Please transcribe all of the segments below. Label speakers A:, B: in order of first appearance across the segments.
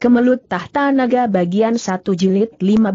A: Kemelut Tahta Naga bagian 1 jilid 15.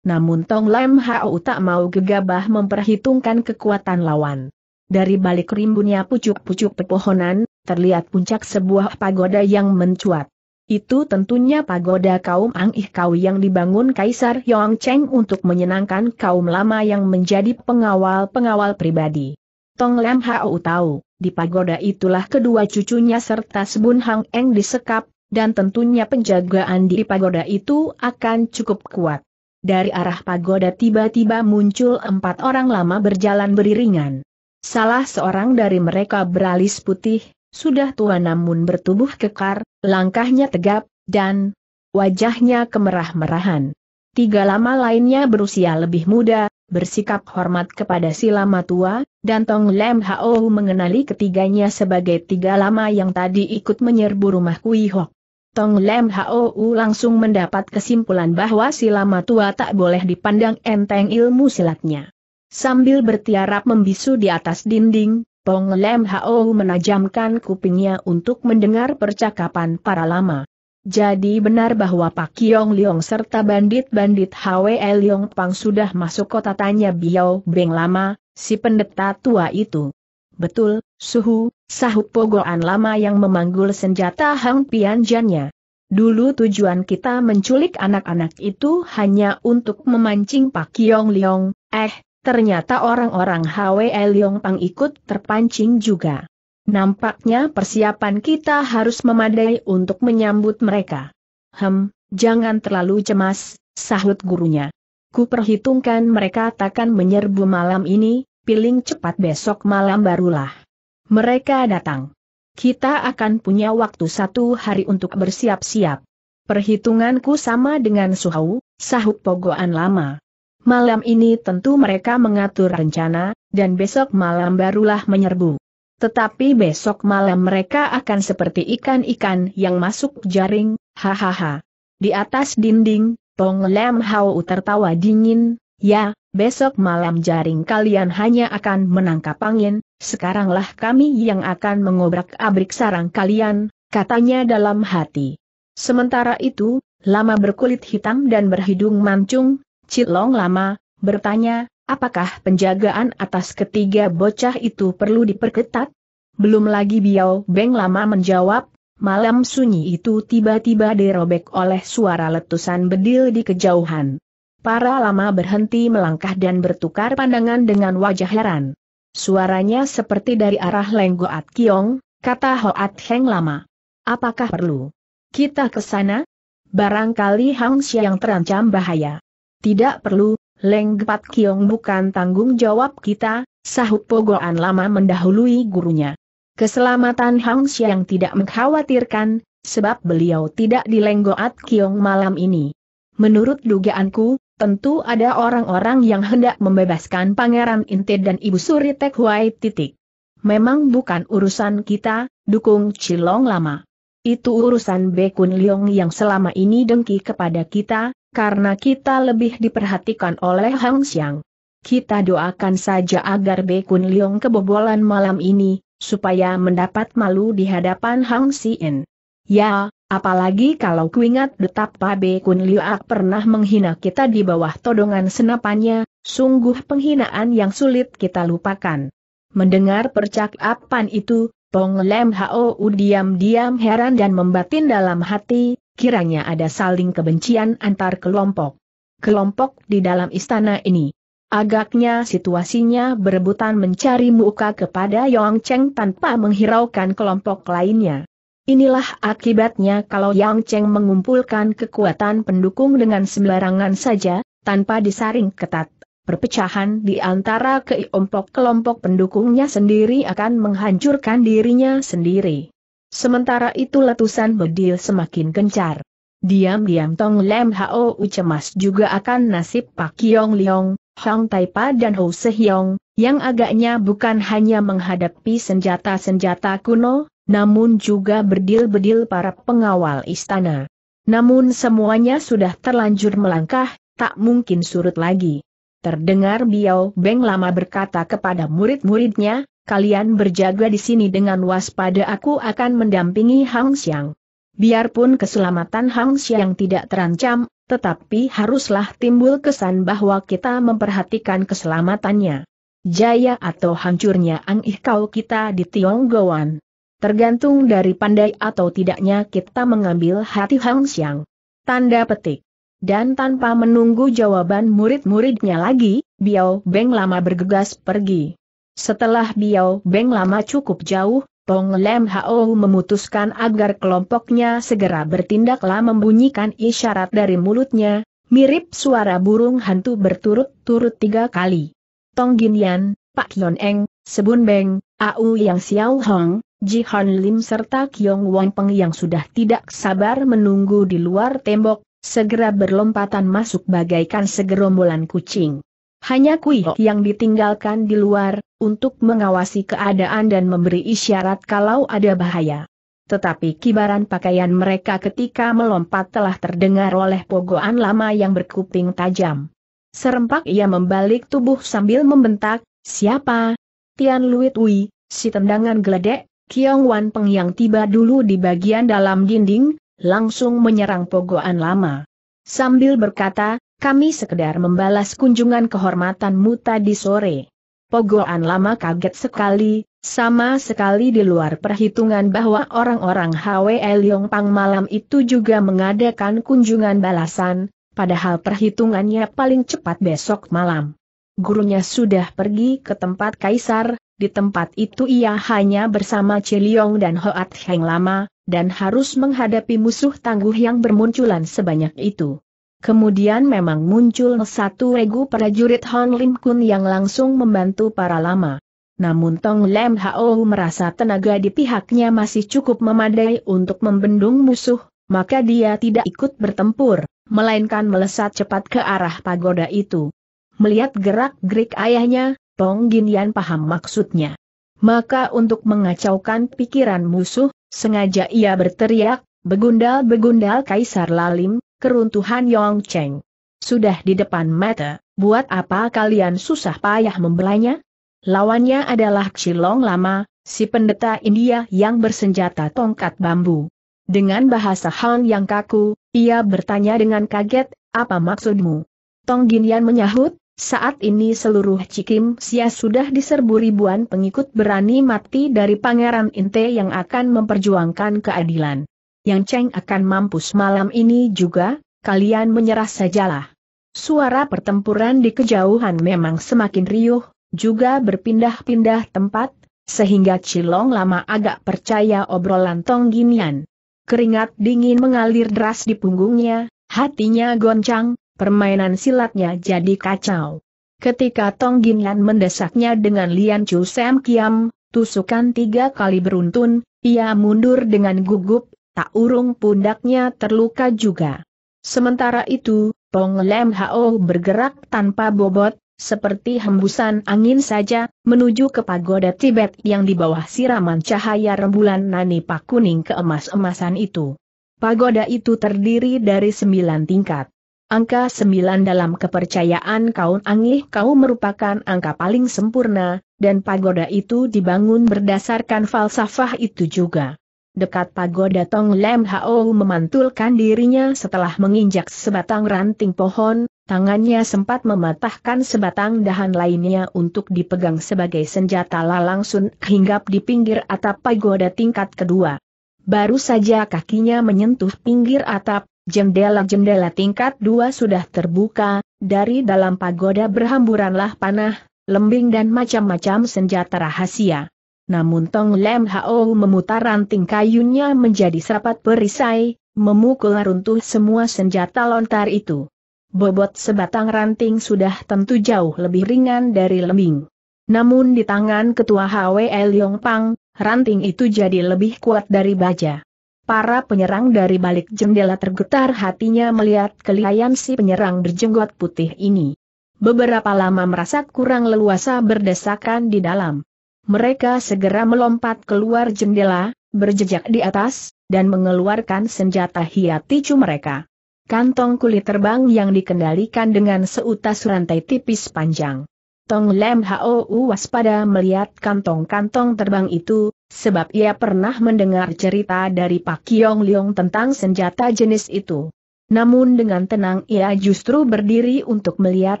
A: Namun Tong Lem Hao tak mau gegabah memperhitungkan kekuatan lawan. Dari balik rimbunnya pucuk-pucuk pepohonan, terlihat puncak sebuah pagoda yang mencuat. Itu tentunya pagoda kaum Ang Ih Kau yang dibangun Kaisar Yong Cheng untuk menyenangkan kaum lama yang menjadi pengawal-pengawal pribadi. Tong Lem Hao tahu, di pagoda itulah kedua cucunya serta Sebun Hang Eng disekap, dan tentunya penjagaan di pagoda itu akan cukup kuat. Dari arah pagoda tiba-tiba muncul empat orang lama berjalan beriringan. Salah seorang dari mereka beralis putih, sudah tua namun bertubuh kekar, langkahnya tegap, dan wajahnya kemerah-merahan. Tiga lama lainnya berusia lebih muda, bersikap hormat kepada si lama tua, dan Tong Lem Hao mengenali ketiganya sebagai tiga lama yang tadi ikut menyerbu rumah Kui Hok. Tong Lem Hou langsung mendapat kesimpulan bahwa si lama tua tak boleh dipandang enteng ilmu silatnya. Sambil bertiarap membisu di atas dinding, Tong Lem Hou menajamkan kupingnya untuk mendengar percakapan para lama. Jadi benar bahwa Pak Kiong Liong serta bandit-bandit Hwe Liong Pang sudah masuk kota tanya Biao Beng lama, si pendeta tua itu. Betul, Suhu, sahut pogoan lama yang memanggul senjata Hang Pianjannya. Dulu tujuan kita menculik anak-anak itu hanya untuk memancing Pak Yong Leong, eh, ternyata orang-orang Hwe Leong Pang ikut terpancing juga. Nampaknya persiapan kita harus memadai untuk menyambut mereka. Hem, jangan terlalu cemas, sahut gurunya. ku perhitungkan mereka takkan menyerbu malam ini, piling cepat besok malam barulah mereka datang. Kita akan punya waktu satu hari untuk bersiap-siap. Perhitunganku sama dengan Suhau, sahut pogoan lama. Malam ini tentu mereka mengatur rencana, dan besok malam barulah menyerbu. Tetapi besok malam mereka akan seperti ikan-ikan yang masuk jaring, hahaha. Di atas dinding, Tong Lem Hau tertawa dingin, ya, besok malam jaring kalian hanya akan menangkap angin, Sekaranglah kami yang akan mengobrak-abrik sarang kalian, katanya dalam hati. Sementara itu, lama berkulit hitam dan berhidung mancung, Cilong lama, bertanya, apakah penjagaan atas ketiga bocah itu perlu diperketat? Belum lagi Biao Beng lama menjawab, malam sunyi itu tiba-tiba dirobek oleh suara letusan bedil di kejauhan. Para lama berhenti melangkah dan bertukar pandangan dengan wajah heran. Suaranya seperti dari arah Lenggoat Kiong, kata Hoat Heng lama. Apakah perlu? Kita ke sana? Barangkali Hang yang terancam bahaya. Tidak perlu, Lenggoat Kiong bukan tanggung jawab kita, sahut Pogoan lama mendahului gurunya. Keselamatan Hang yang tidak mengkhawatirkan, sebab beliau tidak di Lenggoat Kiong malam ini. Menurut dugaanku, Tentu ada orang-orang yang hendak membebaskan Pangeran Inti dan Ibu Suri Tek Huai titik. Memang bukan urusan kita, dukung Cilong lama. Itu urusan Bekun Liong yang selama ini dengki kepada kita, karena kita lebih diperhatikan oleh Hang Xiang. Kita doakan saja agar Bekun Liong kebobolan malam ini, supaya mendapat malu di hadapan Hang Xian. Ya, Apalagi kalau kuingat betapa Be Kun Liak pernah menghina kita di bawah todongan senapannya, sungguh penghinaan yang sulit kita lupakan. Mendengar percakapan itu, Pong Lem Hao diam-diam heran dan membatin dalam hati, kiranya ada saling kebencian antar kelompok. Kelompok di dalam istana ini. Agaknya situasinya berebutan mencari muka kepada Yong Cheng tanpa menghiraukan kelompok lainnya. Inilah akibatnya kalau Yang Cheng mengumpulkan kekuatan pendukung dengan sembarangan saja, tanpa disaring ketat. Perpecahan di antara keompok kelompok pendukungnya sendiri akan menghancurkan dirinya sendiri. Sementara itu letusan bedil semakin gencar. Diam-diam Tong Lem Hao cemas juga akan nasib Pak Yong Leong, Hong Taipa dan Ho Sehyong, yang agaknya bukan hanya menghadapi senjata-senjata kuno, namun juga berdil-bedil para pengawal istana. Namun semuanya sudah terlanjur melangkah, tak mungkin surut lagi. Terdengar Biao Beng lama berkata kepada murid-muridnya, kalian berjaga di sini dengan waspada aku akan mendampingi Hang Xiang. Biarpun keselamatan Hang Xiang tidak terancam, tetapi haruslah timbul kesan bahwa kita memperhatikan keselamatannya. Jaya atau hancurnya Ang Ih Kau kita di Tionggoan. Tergantung dari pandai atau tidaknya kita mengambil hati Hang Xiang. Tanda petik. Dan tanpa menunggu jawaban murid-muridnya lagi, Biao Beng lama bergegas pergi. Setelah Biao Beng lama cukup jauh, Tong Lem Hao memutuskan agar kelompoknya segera bertindaklah membunyikan isyarat dari mulutnya, mirip suara burung hantu berturut-turut tiga kali. Tong Ginian, Pak Yon Eng, Sebun Beng, Au Yang Xiao Hong, Ji Han Lim serta Kyong Wong Peng yang sudah tidak sabar menunggu di luar tembok, segera berlompatan masuk bagaikan segerombolan kucing. Hanya Kui Ho yang ditinggalkan di luar, untuk mengawasi keadaan dan memberi isyarat kalau ada bahaya. Tetapi kibaran pakaian mereka ketika melompat telah terdengar oleh pogoan lama yang berkuping tajam. Serempak ia membalik tubuh sambil membentak, siapa? Tian Luitui, si tendangan geledek, Kiong Wan Peng yang tiba dulu di bagian dalam dinding, langsung menyerang Pogoan Lama. Sambil berkata, kami sekedar membalas kunjungan kehormatanmu tadi sore. Pogoan Lama kaget sekali, sama sekali di luar perhitungan bahwa orang-orang Hwe Liong Pang malam itu juga mengadakan kunjungan balasan, padahal perhitungannya paling cepat besok malam gurunya sudah pergi ke tempat kaisar, di tempat itu ia hanya bersama Celiong dan Hoat Heng lama, dan harus menghadapi musuh tangguh yang bermunculan sebanyak itu. Kemudian memang muncul satu regu prajurit Hon Lim Kun yang langsung membantu para lama. Namun Tong Lem Hao merasa tenaga di pihaknya masih cukup memadai untuk membendung musuh, maka dia tidak ikut bertempur, melainkan melesat cepat ke arah pagoda itu. Melihat gerak-gerik ayahnya, Tong Ginian paham maksudnya. Maka untuk mengacaukan pikiran musuh, sengaja ia berteriak, begundal-begundal Kaisar Lalim, keruntuhan Yong Cheng. Sudah di depan mata, buat apa kalian susah payah membelanya? Lawannya adalah Cilong Lama, si pendeta India yang bersenjata tongkat bambu. Dengan bahasa Han yang kaku, ia bertanya dengan kaget, apa maksudmu? Tong Ginian menyahut, saat ini seluruh Cikim Sia sudah diserbu ribuan pengikut berani mati dari Pangeran Inte yang akan memperjuangkan keadilan. Yang Cheng akan mampus malam ini juga, kalian menyerah sajalah. Suara pertempuran di kejauhan memang semakin riuh, juga berpindah-pindah tempat, sehingga Cilong lama agak percaya obrolan Tong Ginian. Keringat dingin mengalir deras di punggungnya, hatinya goncang, permainan silatnya jadi kacau. Ketika Tong Ginlan mendesaknya dengan Lian Chu Sam Kiam, tusukan tiga kali beruntun, ia mundur dengan gugup, tak urung pundaknya terluka juga. Sementara itu, Pong Lem Hao bergerak tanpa bobot, seperti hembusan angin saja, menuju ke pagoda Tibet yang di bawah siraman cahaya rembulan nani pak kuning keemas-emasan itu. Pagoda itu terdiri dari sembilan tingkat. Angka sembilan dalam kepercayaan kaum Angih kau merupakan angka paling sempurna, dan pagoda itu dibangun berdasarkan falsafah itu juga. Dekat pagoda Tong Lem Hao memantulkan dirinya setelah menginjak sebatang ranting pohon, tangannya sempat mematahkan sebatang dahan lainnya untuk dipegang sebagai senjata lalang sun hinggap di pinggir atap pagoda tingkat kedua. Baru saja kakinya menyentuh pinggir atap, Jendela-jendela tingkat dua sudah terbuka, dari dalam pagoda berhamburanlah panah, lembing dan macam-macam senjata rahasia. Namun Tong Lem Hao memutar ranting kayunya menjadi serapat perisai, memukul runtuh semua senjata lontar itu. Bobot sebatang ranting sudah tentu jauh lebih ringan dari lembing. Namun di tangan ketua HWL Yong Pang, ranting itu jadi lebih kuat dari baja. Para penyerang dari balik jendela tergetar hatinya melihat kelihayan si penyerang berjenggot putih ini. Beberapa lama merasa kurang leluasa berdesakan di dalam. Mereka segera melompat keluar jendela, berjejak di atas, dan mengeluarkan senjata hiaticu mereka. Kantong kulit terbang yang dikendalikan dengan seutas rantai tipis panjang. Tong Lem Hou waspada melihat kantong-kantong terbang itu, sebab ia pernah mendengar cerita dari Pak Kiong Liong tentang senjata jenis itu. Namun dengan tenang ia justru berdiri untuk melihat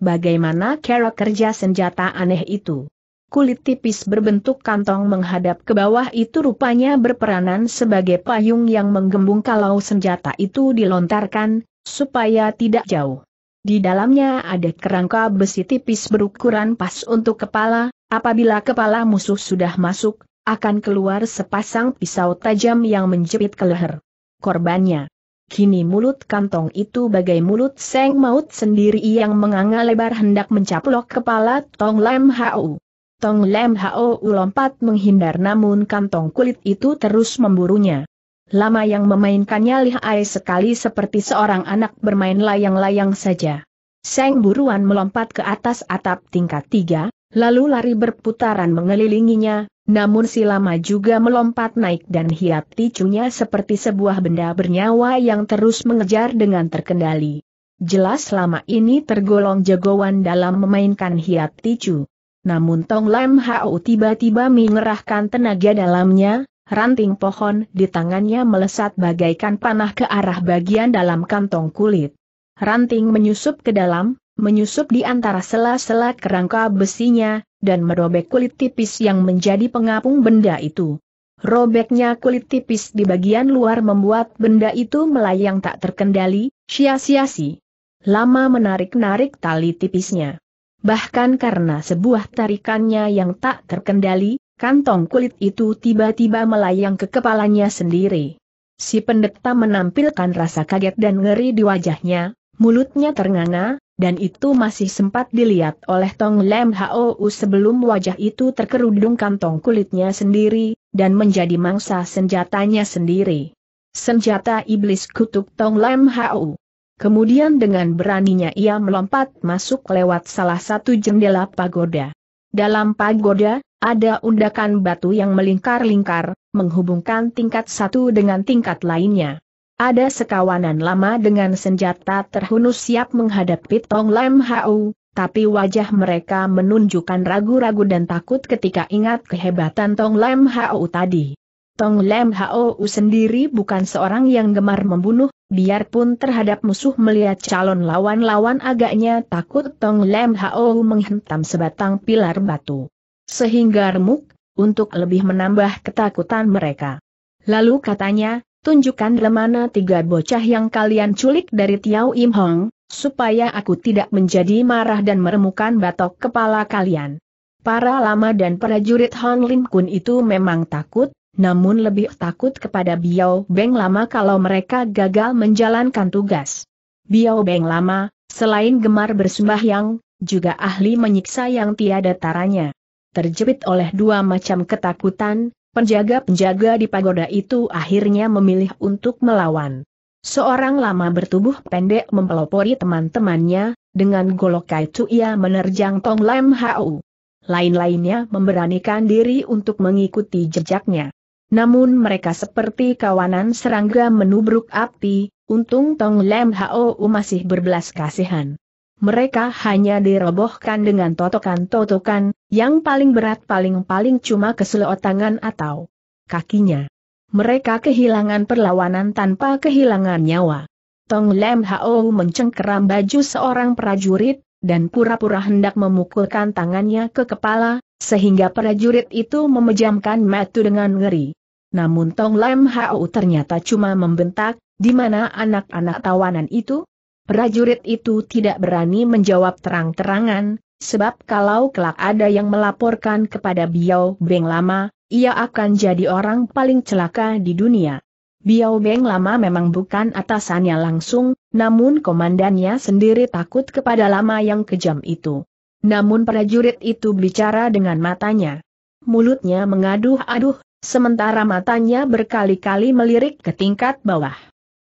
A: bagaimana cara kerja senjata aneh itu. Kulit tipis berbentuk kantong menghadap ke bawah itu rupanya berperanan sebagai payung yang menggembung kalau senjata itu dilontarkan, supaya tidak jauh. Di dalamnya ada kerangka besi tipis berukuran pas untuk kepala, apabila kepala musuh sudah masuk, akan keluar sepasang pisau tajam yang menjepit ke leher korbannya. Kini mulut kantong itu bagai mulut seng maut sendiri yang menganga lebar hendak mencaplok kepala Tong Lem Hau. Tong Lem Hau lompat menghindar namun kantong kulit itu terus memburunya. Lama yang memainkannya lihai sekali seperti seorang anak bermain layang-layang saja. Seng buruan melompat ke atas atap tingkat tiga, lalu lari berputaran mengelilinginya, namun si lama juga melompat naik dan hiat ticunya seperti sebuah benda bernyawa yang terus mengejar dengan terkendali. Jelas lama ini tergolong jagoan dalam memainkan hiat ticu. Namun Tong Lam hau tiba-tiba mengerahkan tenaga dalamnya, ranting pohon di tangannya melesat bagaikan panah ke arah bagian dalam kantong kulit. Ranting menyusup ke dalam, menyusup di antara sela-sela kerangka besinya, dan merobek kulit tipis yang menjadi pengapung benda itu. Robeknya kulit tipis di bagian luar membuat benda itu melayang tak terkendali, sia-sia-si. Lama menarik-narik tali tipisnya. Bahkan karena sebuah tarikannya yang tak terkendali, kantong kulit itu tiba-tiba melayang ke kepalanya sendiri. Si pendeta menampilkan rasa kaget dan ngeri di wajahnya, mulutnya ternganga, dan itu masih sempat dilihat oleh Tong Lem Hou sebelum wajah itu terkerudung kantong kulitnya sendiri, dan menjadi mangsa senjatanya sendiri. Senjata iblis kutuk Tong Lem Hou. Kemudian dengan beraninya ia melompat masuk lewat salah satu jendela pagoda. Dalam pagoda, ada undakan batu yang melingkar-lingkar, menghubungkan tingkat satu dengan tingkat lainnya. Ada sekawanan lama dengan senjata terhunus siap menghadapi Tong Lam Hau, tapi wajah mereka menunjukkan ragu-ragu dan takut ketika ingat kehebatan Tong Lam Hao tadi. Tong Lam Hao sendiri bukan seorang yang gemar membunuh, biarpun terhadap musuh melihat calon lawan-lawan agaknya takut Tong Lam Hao menghentam sebatang pilar batu. Sehingga remuk, untuk lebih menambah ketakutan mereka. Lalu katanya, tunjukkan lemana tiga bocah yang kalian culik dari Tiao Im Hong, supaya aku tidak menjadi marah dan meremukan batok kepala kalian. Para lama dan prajurit Hong Lim Kun itu memang takut, namun lebih takut kepada Biao Beng Lama kalau mereka gagal menjalankan tugas. Biao Beng Lama, selain gemar yang, juga ahli menyiksa yang tiada taranya. Terjepit oleh dua macam ketakutan, penjaga-penjaga di pagoda itu akhirnya memilih untuk melawan. Seorang lama bertubuh pendek mempelopori teman-temannya, dengan golok Kaitu ia menerjang Tong Lam Hau. Lain-lainnya memberanikan diri untuk mengikuti jejaknya. Namun mereka seperti kawanan serangga menubruk api, untung Tong Lam Hau masih berbelas kasihan mereka hanya dirobohkan dengan totokan-totokan, yang paling berat paling-paling cuma keselot tangan atau kakinya. Mereka kehilangan perlawanan tanpa kehilangan nyawa. Tong Lem Hao mencengkeram baju seorang prajurit, dan pura-pura hendak memukulkan tangannya ke kepala, sehingga prajurit itu memejamkan mata dengan ngeri. Namun Tong Lem Hao ternyata cuma membentak, di mana anak-anak tawanan itu? Prajurit itu tidak berani menjawab terang-terangan, sebab kalau kelak ada yang melaporkan kepada Biao Beng Lama, ia akan jadi orang paling celaka di dunia. Biao Beng Lama memang bukan atasannya langsung, namun komandannya sendiri takut kepada Lama yang kejam itu. Namun prajurit itu bicara dengan matanya. Mulutnya mengaduh-aduh, sementara matanya berkali-kali melirik ke tingkat bawah.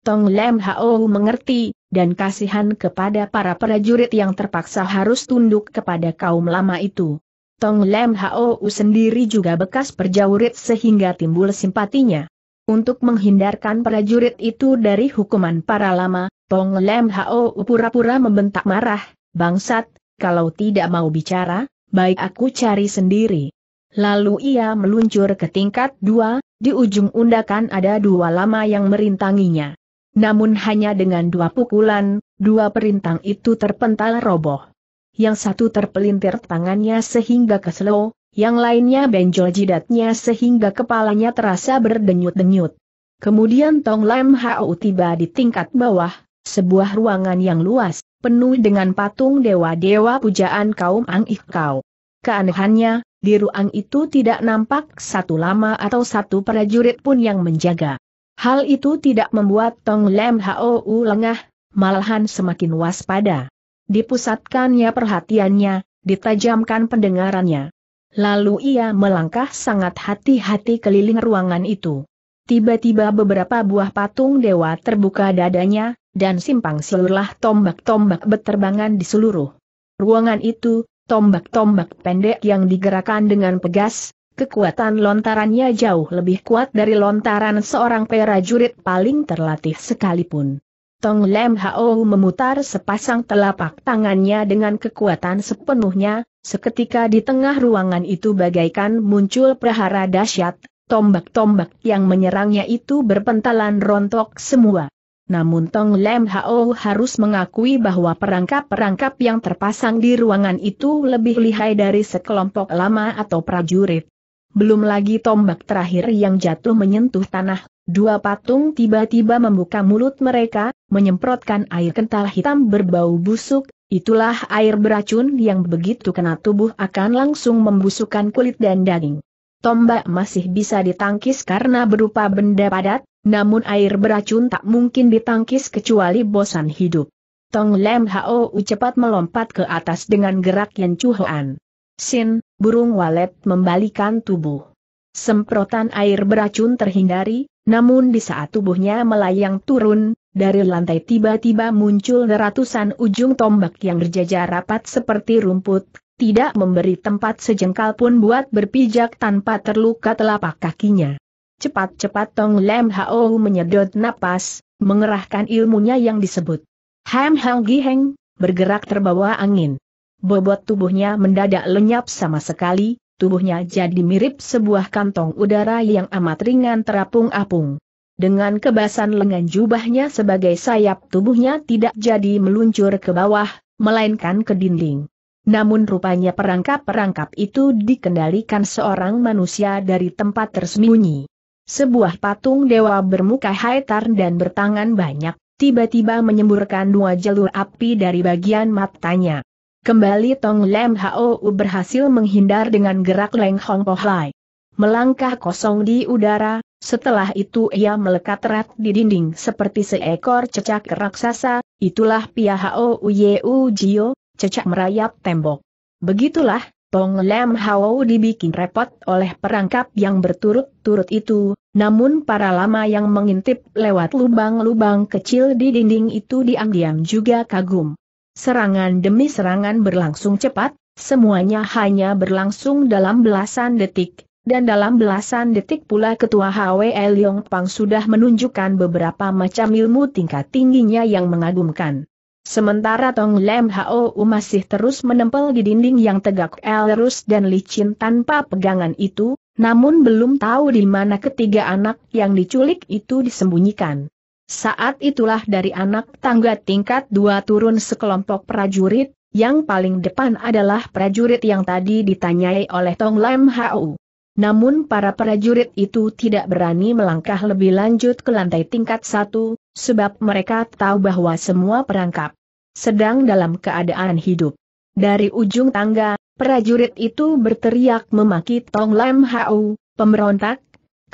A: Tong Lem Hao mengerti, dan kasihan kepada para prajurit yang terpaksa harus tunduk kepada kaum lama itu. Tong Lem Hou sendiri juga bekas perjaurit sehingga timbul simpatinya. Untuk menghindarkan prajurit itu dari hukuman para lama, Tong Lem Hou pura-pura membentak marah, bangsat, kalau tidak mau bicara, baik aku cari sendiri. Lalu ia meluncur ke tingkat dua, di ujung undakan ada dua lama yang merintanginya. Namun hanya dengan dua pukulan, dua perintang itu terpental roboh. Yang satu terpelintir tangannya sehingga keselo, yang lainnya benjol jidatnya sehingga kepalanya terasa berdenyut-denyut. Kemudian Tong Lam Hao tiba di tingkat bawah, sebuah ruangan yang luas, penuh dengan patung dewa-dewa pujaan kaum Ang Ikau. Keanehannya, di ruang itu tidak nampak satu lama atau satu prajurit pun yang menjaga. Hal itu tidak membuat Tong Lem Hou lengah, malahan semakin waspada. Dipusatkannya perhatiannya, ditajamkan pendengarannya. Lalu ia melangkah sangat hati-hati keliling ruangan itu. Tiba-tiba beberapa buah patung dewa terbuka dadanya, dan simpang siurlah tombak-tombak berterbangan di seluruh ruangan itu, tombak-tombak pendek yang digerakkan dengan pegas, Kekuatan lontarannya jauh lebih kuat dari lontaran seorang prajurit paling terlatih sekalipun. Tong Lem Hao memutar sepasang telapak tangannya dengan kekuatan sepenuhnya, seketika di tengah ruangan itu bagaikan muncul prahara dahsyat, tombak-tombak yang menyerangnya itu berpentalan rontok semua. Namun Tong Lem Hao harus mengakui bahwa perangkap-perangkap yang terpasang di ruangan itu lebih lihai dari sekelompok lama atau prajurit belum lagi tombak terakhir yang jatuh menyentuh tanah, dua patung tiba-tiba membuka mulut mereka, menyemprotkan air kental hitam berbau busuk, itulah air beracun yang begitu kena tubuh akan langsung membusukkan kulit dan daging. Tombak masih bisa ditangkis karena berupa benda padat, namun air beracun tak mungkin ditangkis kecuali bosan hidup. Tong Lem Hao cepat melompat ke atas dengan gerak yang cuhoan. Sin, burung walet membalikan tubuh. Semprotan air beracun terhindari, namun di saat tubuhnya melayang turun, dari lantai tiba-tiba muncul ratusan ujung tombak yang berjajar rapat seperti rumput, tidak memberi tempat sejengkal pun buat berpijak tanpa terluka telapak kakinya. Cepat-cepat Tong Lem Hao menyedot napas, mengerahkan ilmunya yang disebut. Ham Hang Giheng, bergerak terbawa angin bobot tubuhnya mendadak lenyap sama sekali, tubuhnya jadi mirip sebuah kantong udara yang amat ringan terapung-apung. Dengan kebasan lengan jubahnya sebagai sayap tubuhnya tidak jadi meluncur ke bawah, melainkan ke dinding. Namun rupanya perangkap-perangkap itu dikendalikan seorang manusia dari tempat tersembunyi. Sebuah patung dewa bermuka haitar dan bertangan banyak, tiba-tiba menyemburkan dua jalur api dari bagian matanya. Kembali Tong Lem Hou berhasil menghindar dengan gerak Leng Hong Po Melangkah kosong di udara, setelah itu ia melekat erat di dinding seperti seekor cecak raksasa, itulah Pia Hou Yeu Jio, cecak merayap tembok. Begitulah, Tong Lem Hao dibikin repot oleh perangkap yang berturut-turut itu, namun para lama yang mengintip lewat lubang-lubang kecil di dinding itu diam-diam juga kagum. Serangan demi serangan berlangsung cepat, semuanya hanya berlangsung dalam belasan detik, dan dalam belasan detik pula Ketua HW Yong Pang sudah menunjukkan beberapa macam ilmu tingkat tingginya yang mengagumkan. Sementara Tong Lem Hou masih terus menempel di dinding yang tegak elrus dan licin tanpa pegangan itu, namun belum tahu di mana ketiga anak yang diculik itu disembunyikan. Saat itulah dari anak tangga tingkat dua turun sekelompok prajurit, yang paling depan adalah prajurit yang tadi ditanyai oleh Tong Lam Hau. Namun para prajurit itu tidak berani melangkah lebih lanjut ke lantai tingkat satu, sebab mereka tahu bahwa semua perangkap sedang dalam keadaan hidup. Dari ujung tangga, prajurit itu berteriak memaki Tong Lam Hau, pemberontak,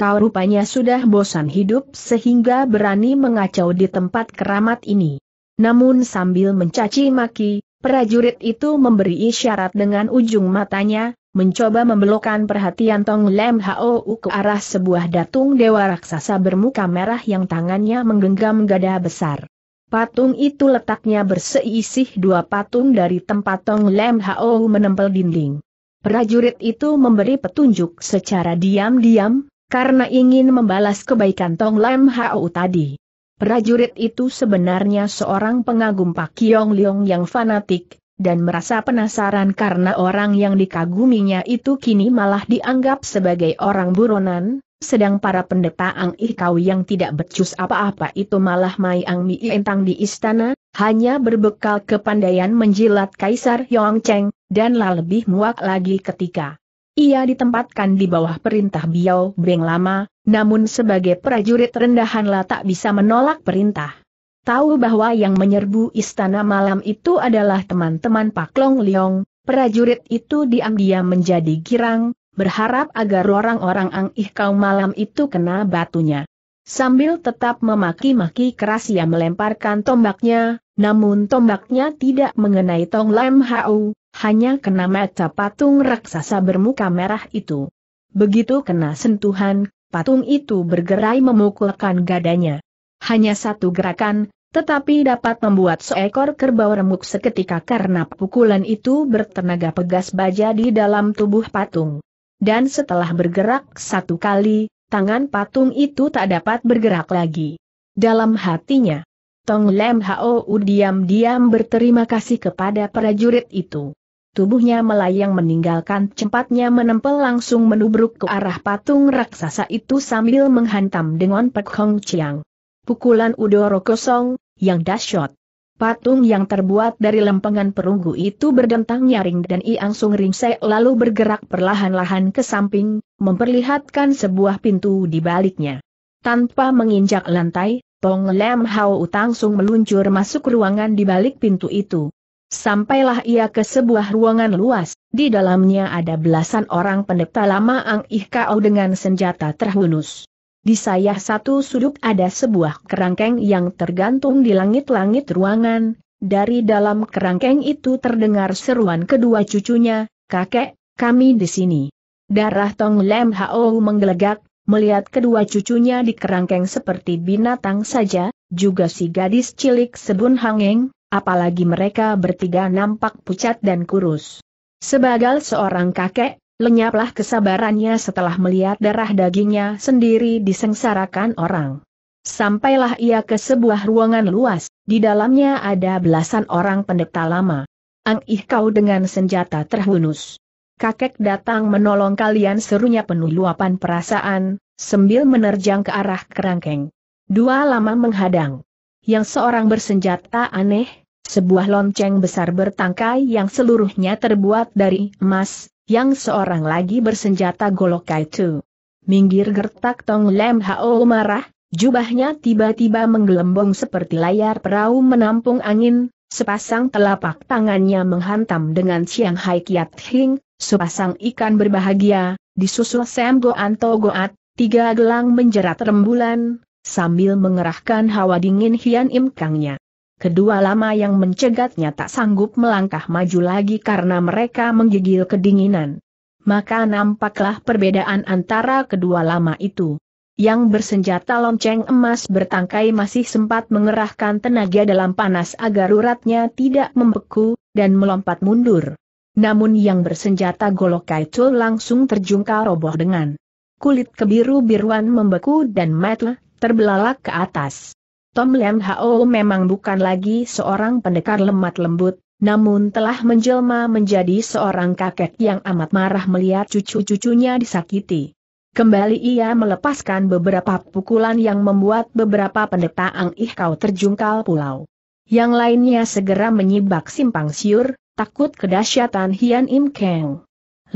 A: kau rupanya sudah bosan hidup sehingga berani mengacau di tempat keramat ini. Namun sambil mencaci maki, prajurit itu memberi isyarat dengan ujung matanya, mencoba membelokkan perhatian Tong Lem Hao ke arah sebuah datung dewa raksasa bermuka merah yang tangannya menggenggam gada besar. Patung itu letaknya berseisih dua patung dari tempat Tong Lem Hao menempel dinding. Prajurit itu memberi petunjuk secara diam-diam, karena ingin membalas kebaikan Tong Lam Hao tadi. Prajurit itu sebenarnya seorang pengagum Pak Kiong Leong yang fanatik, dan merasa penasaran karena orang yang dikaguminya itu kini malah dianggap sebagai orang buronan, sedang para pendeta Ang Ikau yang tidak becus apa-apa itu malah Mai Ang Mi Entang di istana, hanya berbekal kepandaian menjilat Kaisar Yong Cheng, dan lah lebih muak lagi ketika ia ditempatkan di bawah perintah Biao Beng Lama, namun sebagai prajurit rendahanlah tak bisa menolak perintah. Tahu bahwa yang menyerbu istana malam itu adalah teman-teman Pak Long Leong, prajurit itu diam-diam menjadi girang, berharap agar orang-orang Ang Ih Kau malam itu kena batunya. Sambil tetap memaki-maki keras ia melemparkan tombaknya, namun tombaknya tidak mengenai Tong Lam Hau, hanya kena mata patung raksasa bermuka merah itu. Begitu kena sentuhan, patung itu bergerai memukulkan gadanya. Hanya satu gerakan, tetapi dapat membuat seekor kerbau remuk seketika karena pukulan itu bertenaga pegas baja di dalam tubuh patung. Dan setelah bergerak satu kali, tangan patung itu tak dapat bergerak lagi. Dalam hatinya, Tong Lem Hao diam-diam berterima kasih kepada prajurit itu. Tubuhnya melayang meninggalkan cepatnya menempel langsung menubruk ke arah patung raksasa itu sambil menghantam dengan Pek Hong Chiang. Pukulan udara kosong, yang dahsyat. Patung yang terbuat dari lempengan perunggu itu berdentang nyaring dan Iang Sung Ringsek lalu bergerak perlahan-lahan ke samping, memperlihatkan sebuah pintu di baliknya. Tanpa menginjak lantai, Tong Lem Hao Sung meluncur masuk ruangan di balik pintu itu. Sampailah ia ke sebuah ruangan luas, di dalamnya ada belasan orang pendeta lama Ang Ih dengan senjata terhunus. Di sayah satu sudut ada sebuah kerangkeng yang tergantung di langit-langit ruangan, dari dalam kerangkeng itu terdengar seruan kedua cucunya, kakek, kami di sini. Darah Tong Lem Hao menggelegak, melihat kedua cucunya di kerangkeng seperti binatang saja, juga si gadis cilik Sebun Hangeng, apalagi mereka bertiga nampak pucat dan kurus. Sebagai seorang kakek, lenyaplah kesabarannya setelah melihat darah dagingnya sendiri disengsarakan orang. Sampailah ia ke sebuah ruangan luas, di dalamnya ada belasan orang pendeta lama. Ang ih kau dengan senjata terhunus. Kakek datang menolong kalian serunya penuh luapan perasaan, sambil menerjang ke arah kerangkeng. Dua lama menghadang. Yang seorang bersenjata aneh, sebuah lonceng besar bertangkai yang seluruhnya terbuat dari emas, yang seorang lagi bersenjata golok itu. Minggir gertak Tong Lem Hao marah, jubahnya tiba-tiba menggelembung seperti layar perahu menampung angin, sepasang telapak tangannya menghantam dengan Siang Hai Kiat Hing, sepasang ikan berbahagia, disusul Sam Anto Goat, tiga gelang menjerat rembulan, sambil mengerahkan hawa dingin Hian Im Kangnya. Kedua lama yang mencegatnya tak sanggup melangkah maju lagi karena mereka menggigil kedinginan. Maka nampaklah perbedaan antara kedua lama itu. Yang bersenjata lonceng emas bertangkai masih sempat mengerahkan tenaga dalam panas agar uratnya tidak membeku, dan melompat mundur. Namun yang bersenjata golok kaitul langsung terjungkal roboh dengan kulit kebiru-biruan membeku dan matlah terbelalak ke atas. Tom Lem Hao memang bukan lagi seorang pendekar lemat lembut, namun telah menjelma menjadi seorang kakek yang amat marah melihat cucu-cucunya disakiti. Kembali ia melepaskan beberapa pukulan yang membuat beberapa pendeta Ang Ih terjungkal pulau. Yang lainnya segera menyibak simpang siur, takut kedahsyatan Hian Im Keng.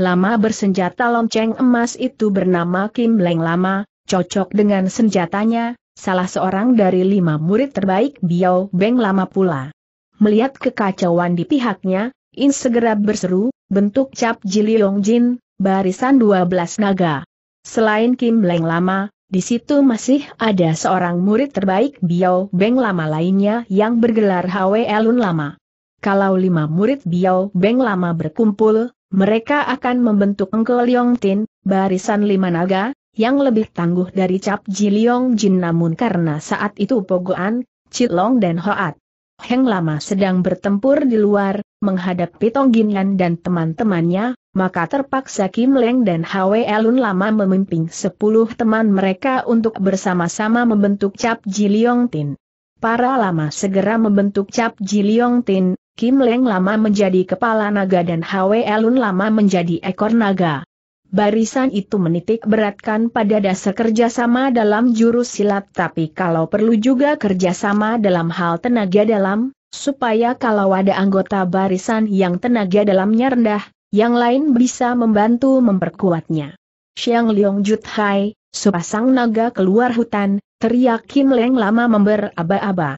A: Lama bersenjata lonceng emas itu bernama Kim Leng Lama, cocok dengan senjatanya, salah seorang dari lima murid terbaik Biao Beng lama pula. Melihat kekacauan di pihaknya, In segera berseru, bentuk cap Jiliong Jin, barisan 12 naga. Selain Kim Leng lama, di situ masih ada seorang murid terbaik Biao Beng lama lainnya yang bergelar Hwe Elun lama. Kalau lima murid Biao Beng lama berkumpul, mereka akan membentuk Engkol Yong Tin, barisan lima naga, yang lebih tangguh dari Cap Jiliong Jin namun karena saat itu Pogoan, Cilong dan Hoat. Heng Lama sedang bertempur di luar, menghadapi Tong Ginyan dan teman-temannya, maka terpaksa Kim Leng dan Hwe Elun Lama memimpin sepuluh teman mereka untuk bersama-sama membentuk Cap Jiliong Tin. Para Lama segera membentuk Cap Jiliong Tin, Kim Leng Lama menjadi kepala naga dan Hwe Elun Lama menjadi ekor naga. Barisan itu menitik beratkan pada dasar kerjasama dalam jurus silat tapi kalau perlu juga kerjasama dalam hal tenaga dalam, supaya kalau ada anggota barisan yang tenaga dalamnya rendah, yang lain bisa membantu memperkuatnya. Xiang Liong Juthai, sepasang naga keluar hutan, teriak Kim Leng lama member aba aba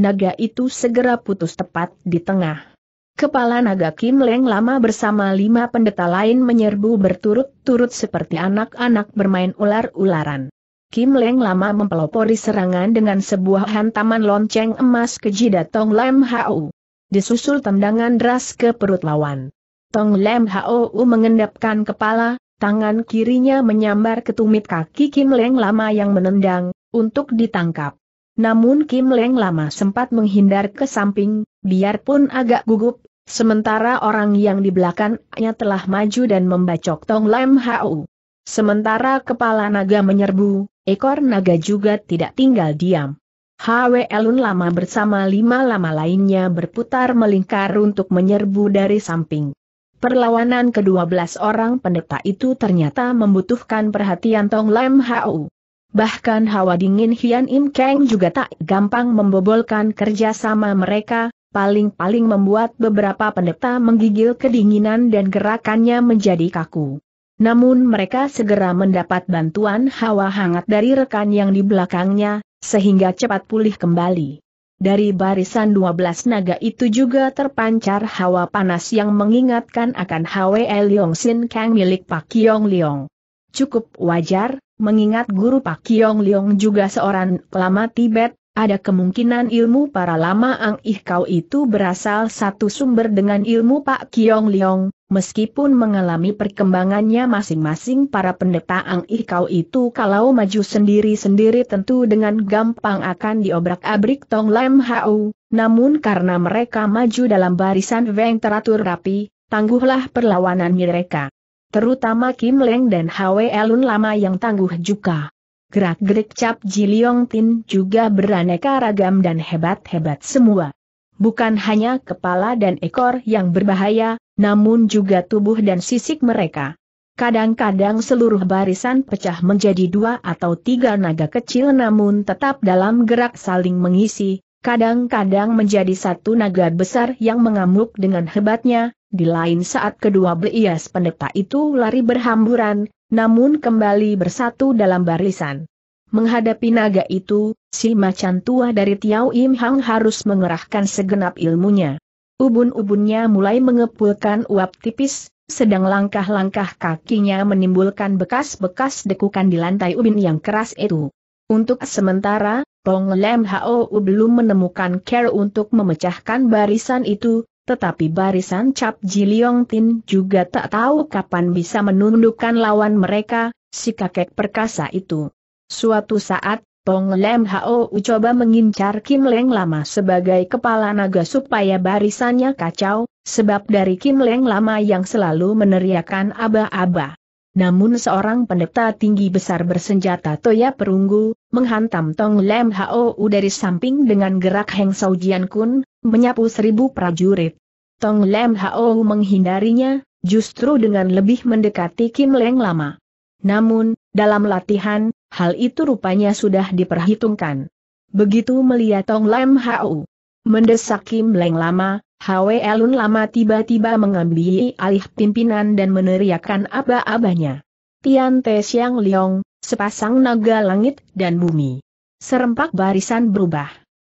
A: Naga itu segera putus tepat di tengah. Kepala naga Kim Leng lama bersama lima pendeta lain menyerbu berturut-turut seperti anak-anak bermain ular-ularan. Kim Leng lama mempelopori serangan dengan sebuah hantaman lonceng emas ke jidat Tong Lam Hau. Disusul tendangan deras ke perut lawan. Tong Lam Hau mengendapkan kepala, tangan kirinya menyambar ke tumit kaki Kim Leng lama yang menendang, untuk ditangkap. Namun Kim Leng lama sempat menghindar ke samping, biarpun agak gugup, Sementara orang yang di belakangnya telah maju dan membacok Tong Lam Hau. Sementara kepala naga menyerbu, ekor naga juga tidak tinggal diam. Hwe Elun lama bersama lima lama lainnya berputar melingkar untuk menyerbu dari samping. Perlawanan ke-12 orang pendeta itu ternyata membutuhkan perhatian Tong Lam Hau. Bahkan hawa dingin Hian Im Kang juga tak gampang membobolkan kerjasama mereka, paling-paling membuat beberapa pendeta menggigil kedinginan dan gerakannya menjadi kaku. Namun mereka segera mendapat bantuan hawa hangat dari rekan yang di belakangnya, sehingga cepat pulih kembali. Dari barisan 12 naga itu juga terpancar hawa panas yang mengingatkan akan HWE Leong Sin Kang milik Pak Kiong Leong. Cukup wajar, mengingat guru Pak Kiong Leong juga seorang lama Tibet, ada kemungkinan ilmu para lama Ang Ih Kau itu berasal satu sumber dengan ilmu Pak Kiong Liong, meskipun mengalami perkembangannya masing-masing para pendeta Ang Ih Kau itu kalau maju sendiri-sendiri tentu dengan gampang akan diobrak-abrik Tong Lam Hau, namun karena mereka maju dalam barisan Weng teratur rapi, tangguhlah perlawanan mereka. Terutama Kim Leng dan Hwe Elun lama yang tangguh juga. Gerak-gerik Cap Ji Tin juga beraneka ragam dan hebat-hebat semua. Bukan hanya kepala dan ekor yang berbahaya, namun juga tubuh dan sisik mereka. Kadang-kadang seluruh barisan pecah menjadi dua atau tiga naga kecil namun tetap dalam gerak saling mengisi, kadang-kadang menjadi satu naga besar yang mengamuk dengan hebatnya, di lain saat kedua beliau pendeta itu lari berhamburan, namun kembali bersatu dalam barisan. Menghadapi naga itu, si macan tua dari Tiao Im Hang harus mengerahkan segenap ilmunya. Ubun-ubunnya mulai mengepulkan uap tipis, sedang langkah-langkah kakinya menimbulkan bekas-bekas dekukan di lantai ubin yang keras itu. Untuk sementara, Pong Lem Hao belum menemukan care untuk memecahkan barisan itu, tetapi barisan Cap Ji Leong Tin juga tak tahu kapan bisa menundukkan lawan mereka, si kakek perkasa itu. Suatu saat, Tong Lem Hao coba mengincar Kim Leng Lama sebagai kepala naga supaya barisannya kacau, sebab dari Kim Leng Lama yang selalu meneriakan aba-aba. Namun seorang pendeta tinggi besar bersenjata toya perunggu, menghantam Tong Lem Hou dari samping dengan gerak Heng Sau Jian Kun, menyapu seribu prajurit. Tong Lem Hou menghindarinya, justru dengan lebih mendekati Kim Leng Lama. Namun, dalam latihan, hal itu rupanya sudah diperhitungkan. Begitu melihat Tong Lem Hou, Mendesak Kim Leng lama, Hwe Elun lama tiba-tiba mengambil alih pimpinan dan meneriakkan aba-abanya. Tian Te Siang Liong, sepasang naga langit dan bumi. Serempak barisan berubah.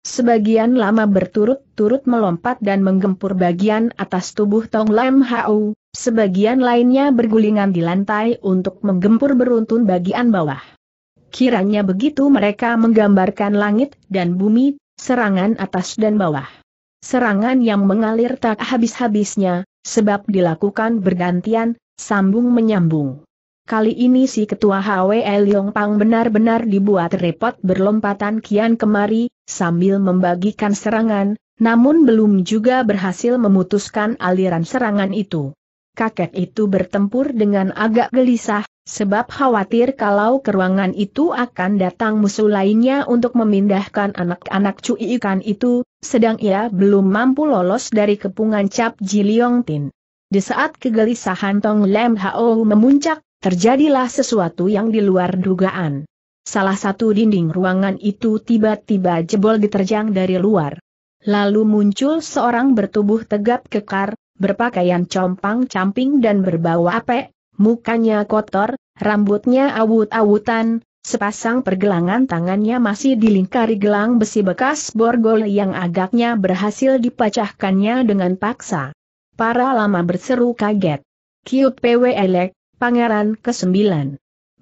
A: Sebagian lama berturut-turut melompat dan menggempur bagian atas tubuh Tong Lam Hau, sebagian lainnya bergulingan di lantai untuk menggempur beruntun bagian bawah. Kiranya begitu mereka menggambarkan langit dan bumi, Serangan atas dan bawah. Serangan yang mengalir tak habis-habisnya, sebab dilakukan bergantian, sambung menyambung. Kali ini si ketua HWL Yong Pang benar-benar dibuat repot berlompatan kian kemari, sambil membagikan serangan, namun belum juga berhasil memutuskan aliran serangan itu. Kakek itu bertempur dengan agak gelisah, Sebab khawatir kalau ke ruangan itu akan datang musuh lainnya untuk memindahkan anak-anak cui ikan itu, sedang ia belum mampu lolos dari kepungan cap Jiliong Tin. Di saat kegelisahan Tong Lem Hao memuncak, terjadilah sesuatu yang di luar dugaan. Salah satu dinding ruangan itu tiba-tiba jebol diterjang dari luar. Lalu muncul seorang bertubuh tegap kekar, berpakaian compang-camping dan berbau apek, Mukanya kotor, rambutnya awut-awutan, sepasang pergelangan tangannya masih dilingkari gelang besi bekas borgol yang agaknya berhasil dipecahkannya dengan paksa. Para lama berseru kaget. Kiut PW Elek, Pangeran ke-9.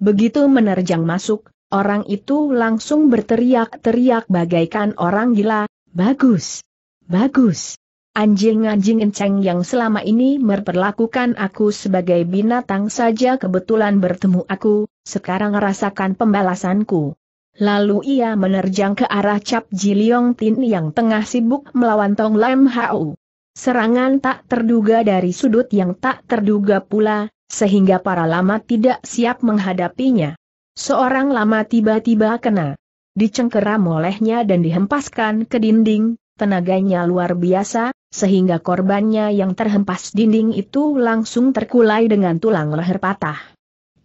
A: Begitu menerjang masuk, orang itu langsung berteriak-teriak bagaikan orang gila, bagus, bagus. Anjing-anjing enceng yang selama ini memperlakukan aku sebagai binatang saja kebetulan bertemu aku, sekarang rasakan pembalasanku. Lalu ia menerjang ke arah Cap Jiliong Tin yang tengah sibuk melawan Tong Lam Hau. Serangan tak terduga dari sudut yang tak terduga pula, sehingga para lama tidak siap menghadapinya. Seorang lama tiba-tiba kena. Dicengkeram olehnya dan dihempaskan ke dinding, tenaganya luar biasa, sehingga korbannya yang terhempas dinding itu langsung terkulai dengan tulang leher patah.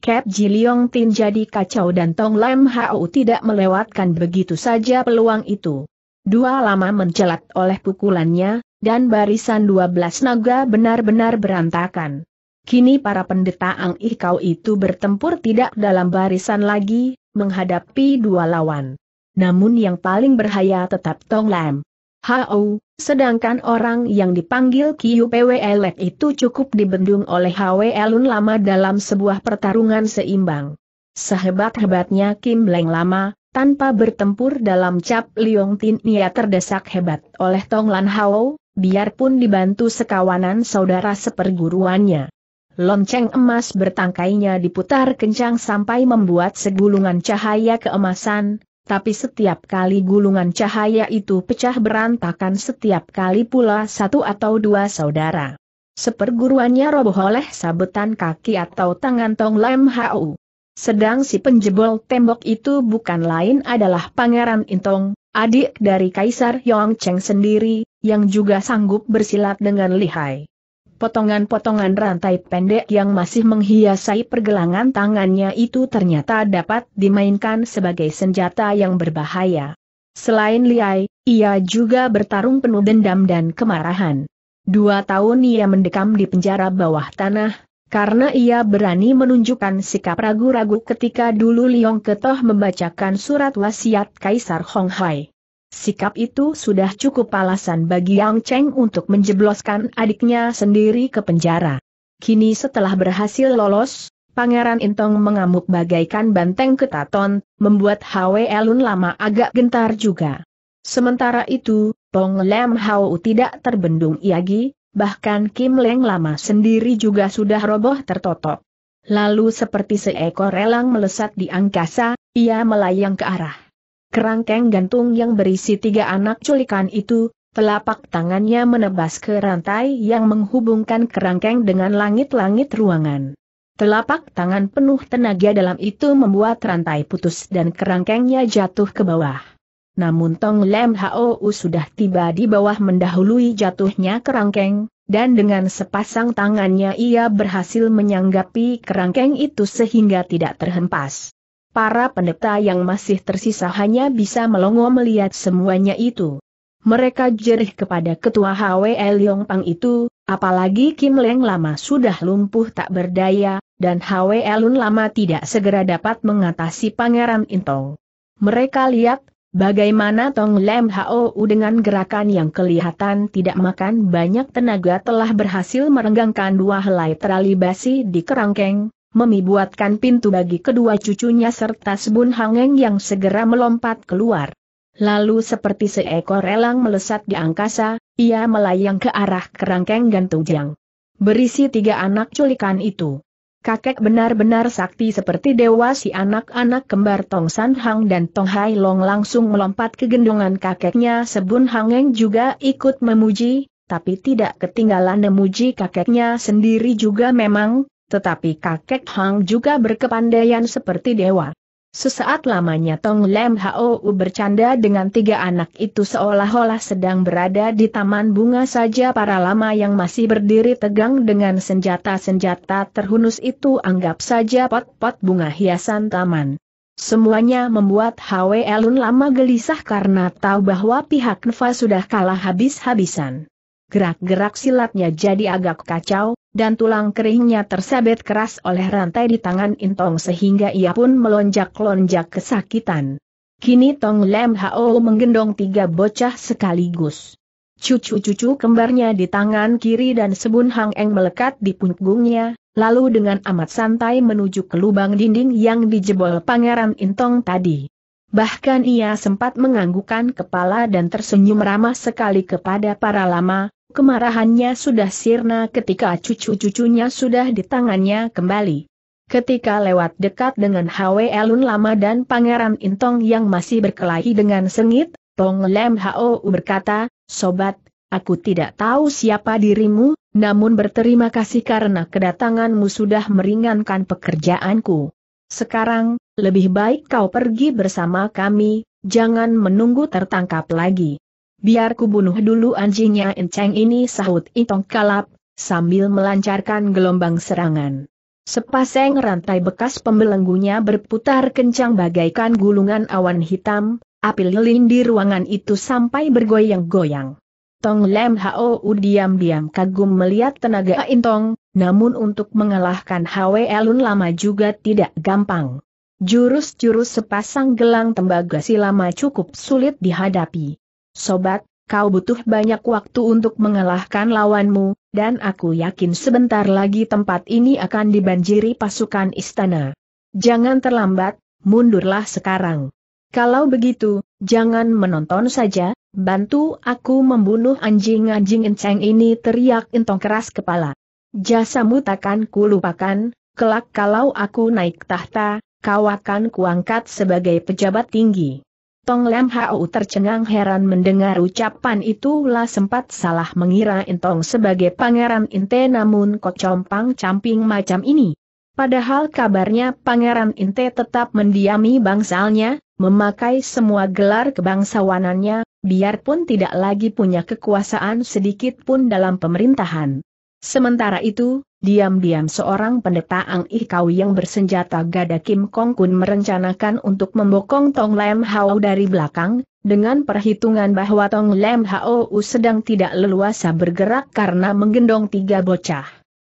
A: Cap Jiliong Tin jadi kacau dan Tong Lam Hao tidak melewatkan begitu saja peluang itu. Dua lama mencelat oleh pukulannya, dan barisan dua belas naga benar-benar berantakan. Kini para pendeta Ang Ikau itu bertempur tidak dalam barisan lagi, menghadapi dua lawan. Namun yang paling berhaya tetap Tong Lam. Hao, sedangkan orang yang dipanggil Kiyu Pwe itu cukup dibendung oleh Hwe Elun lama dalam sebuah pertarungan seimbang. Sehebat-hebatnya Kim Leng lama, tanpa bertempur dalam cap Liong Tin ia terdesak hebat oleh Tong Lan Hao, biarpun dibantu sekawanan saudara seperguruannya. Lonceng emas bertangkainya diputar kencang sampai membuat segulungan cahaya keemasan, tapi setiap kali gulungan cahaya itu pecah berantakan setiap kali pula satu atau dua saudara. Seperguruannya roboh oleh sabetan kaki atau tangan Tong lem Hau. Sedang si penjebol tembok itu bukan lain adalah Pangeran Intong, adik dari Kaisar Yong Cheng sendiri, yang juga sanggup bersilat dengan lihai. Potongan-potongan rantai pendek yang masih menghiasai pergelangan tangannya itu ternyata dapat dimainkan sebagai senjata yang berbahaya. Selain Liai, ia juga bertarung penuh dendam dan kemarahan. Dua tahun ia mendekam di penjara bawah tanah, karena ia berani menunjukkan sikap ragu-ragu ketika dulu Liong Ketoh membacakan surat wasiat Kaisar Honghai. Sikap itu sudah cukup alasan bagi Yang Cheng untuk menjebloskan adiknya sendiri ke penjara. Kini setelah berhasil lolos, Pangeran Intong mengamuk bagaikan banteng ketaton, membuat Hwe Elun lama agak gentar juga. Sementara itu, Pong Lem Hau tidak terbendung Iagi, bahkan Kim Leng lama sendiri juga sudah roboh tertotok. Lalu seperti seekor elang melesat di angkasa, ia melayang ke arah kerangkeng gantung yang berisi tiga anak culikan itu, telapak tangannya menebas ke rantai yang menghubungkan kerangkeng dengan langit-langit ruangan. Telapak tangan penuh tenaga dalam itu membuat rantai putus dan kerangkengnya jatuh ke bawah. Namun Tong Lem Hou sudah tiba di bawah mendahului jatuhnya kerangkeng, dan dengan sepasang tangannya ia berhasil menyanggapi kerangkeng itu sehingga tidak terhempas para pendeta yang masih tersisa hanya bisa melongo melihat semuanya itu. Mereka jerih kepada ketua HWL Pang itu, apalagi Kim Leng lama sudah lumpuh tak berdaya, dan HWL Elun lama tidak segera dapat mengatasi Pangeran Intong. Mereka lihat, bagaimana Tong Lem Hou dengan gerakan yang kelihatan tidak makan banyak tenaga telah berhasil merenggangkan dua helai terali basi di kerangkeng, Memi pintu bagi kedua cucunya serta Sebun Hangeng yang segera melompat keluar. Lalu seperti seekor elang melesat di angkasa, ia melayang ke arah kerangkeng gantung Berisi tiga anak culikan itu. Kakek benar-benar sakti seperti dewa si anak-anak kembar Tong San Hang dan Tong Hai Long langsung melompat ke gendongan kakeknya Sebun Hangeng juga ikut memuji, tapi tidak ketinggalan memuji kakeknya sendiri juga memang, tetapi kakek Hang juga berkepandaian seperti dewa. Sesaat lamanya Tong Lem Hou bercanda dengan tiga anak itu seolah-olah sedang berada di taman bunga saja para lama yang masih berdiri tegang dengan senjata-senjata terhunus itu anggap saja pot-pot bunga hiasan taman. Semuanya membuat Hwe Elun lama gelisah karena tahu bahwa pihak Neva sudah kalah habis-habisan gerak-gerak silatnya jadi agak kacau, dan tulang keringnya tersabet keras oleh rantai di tangan Intong sehingga ia pun melonjak-lonjak kesakitan. Kini Tong Lem Hao menggendong tiga bocah sekaligus. Cucu-cucu kembarnya di tangan kiri dan sebun Hang Eng melekat di punggungnya, lalu dengan amat santai menuju ke lubang dinding yang dijebol Pangeran Intong tadi. Bahkan ia sempat menganggukkan kepala dan tersenyum ramah sekali kepada para lama, Kemarahannya sudah sirna ketika cucu-cucunya sudah di tangannya kembali. Ketika lewat dekat dengan Hwe Elun Lama dan Pangeran Intong yang masih berkelahi dengan sengit, Tong Lem Hao berkata, Sobat, aku tidak tahu siapa dirimu, namun berterima kasih karena kedatanganmu sudah meringankan pekerjaanku. Sekarang, lebih baik kau pergi bersama kami, jangan menunggu tertangkap lagi. Biar ku bunuh dulu anjingnya enceng ini sahut Itong kalap, sambil melancarkan gelombang serangan. Sepasang rantai bekas pembelenggunya berputar kencang bagaikan gulungan awan hitam, api lilin di ruangan itu sampai bergoyang-goyang. Tong Lem Hao diam-diam kagum melihat tenaga Intong, namun untuk mengalahkan Hwe Elun lama juga tidak gampang. Jurus-jurus sepasang gelang tembaga si cukup sulit dihadapi. Sobat, kau butuh banyak waktu untuk mengalahkan lawanmu, dan aku yakin sebentar lagi tempat ini akan dibanjiri pasukan istana. Jangan terlambat, mundurlah sekarang. Kalau begitu, jangan menonton saja, bantu aku membunuh anjing-anjing enceng ini teriak entong keras kepala. Jasa Jasamu takkan lupakan. kelak kalau aku naik tahta, kau akan kuangkat sebagai pejabat tinggi. Tong Lam Hau tercengang heran mendengar ucapan itu. Lah sempat salah mengira Intong sebagai pangeran Inte namun kok compang camping macam ini. Padahal kabarnya pangeran Inte tetap mendiami bangsalnya, memakai semua gelar kebangsawanannya, biarpun tidak lagi punya kekuasaan sedikit pun dalam pemerintahan. Sementara itu, Diam-diam seorang pendeta Ang Ikau yang bersenjata gada Kim Kong Kun merencanakan untuk membokong Tong Lam Hao dari belakang, dengan perhitungan bahwa Tong Lam Hao sedang tidak leluasa bergerak karena menggendong tiga bocah.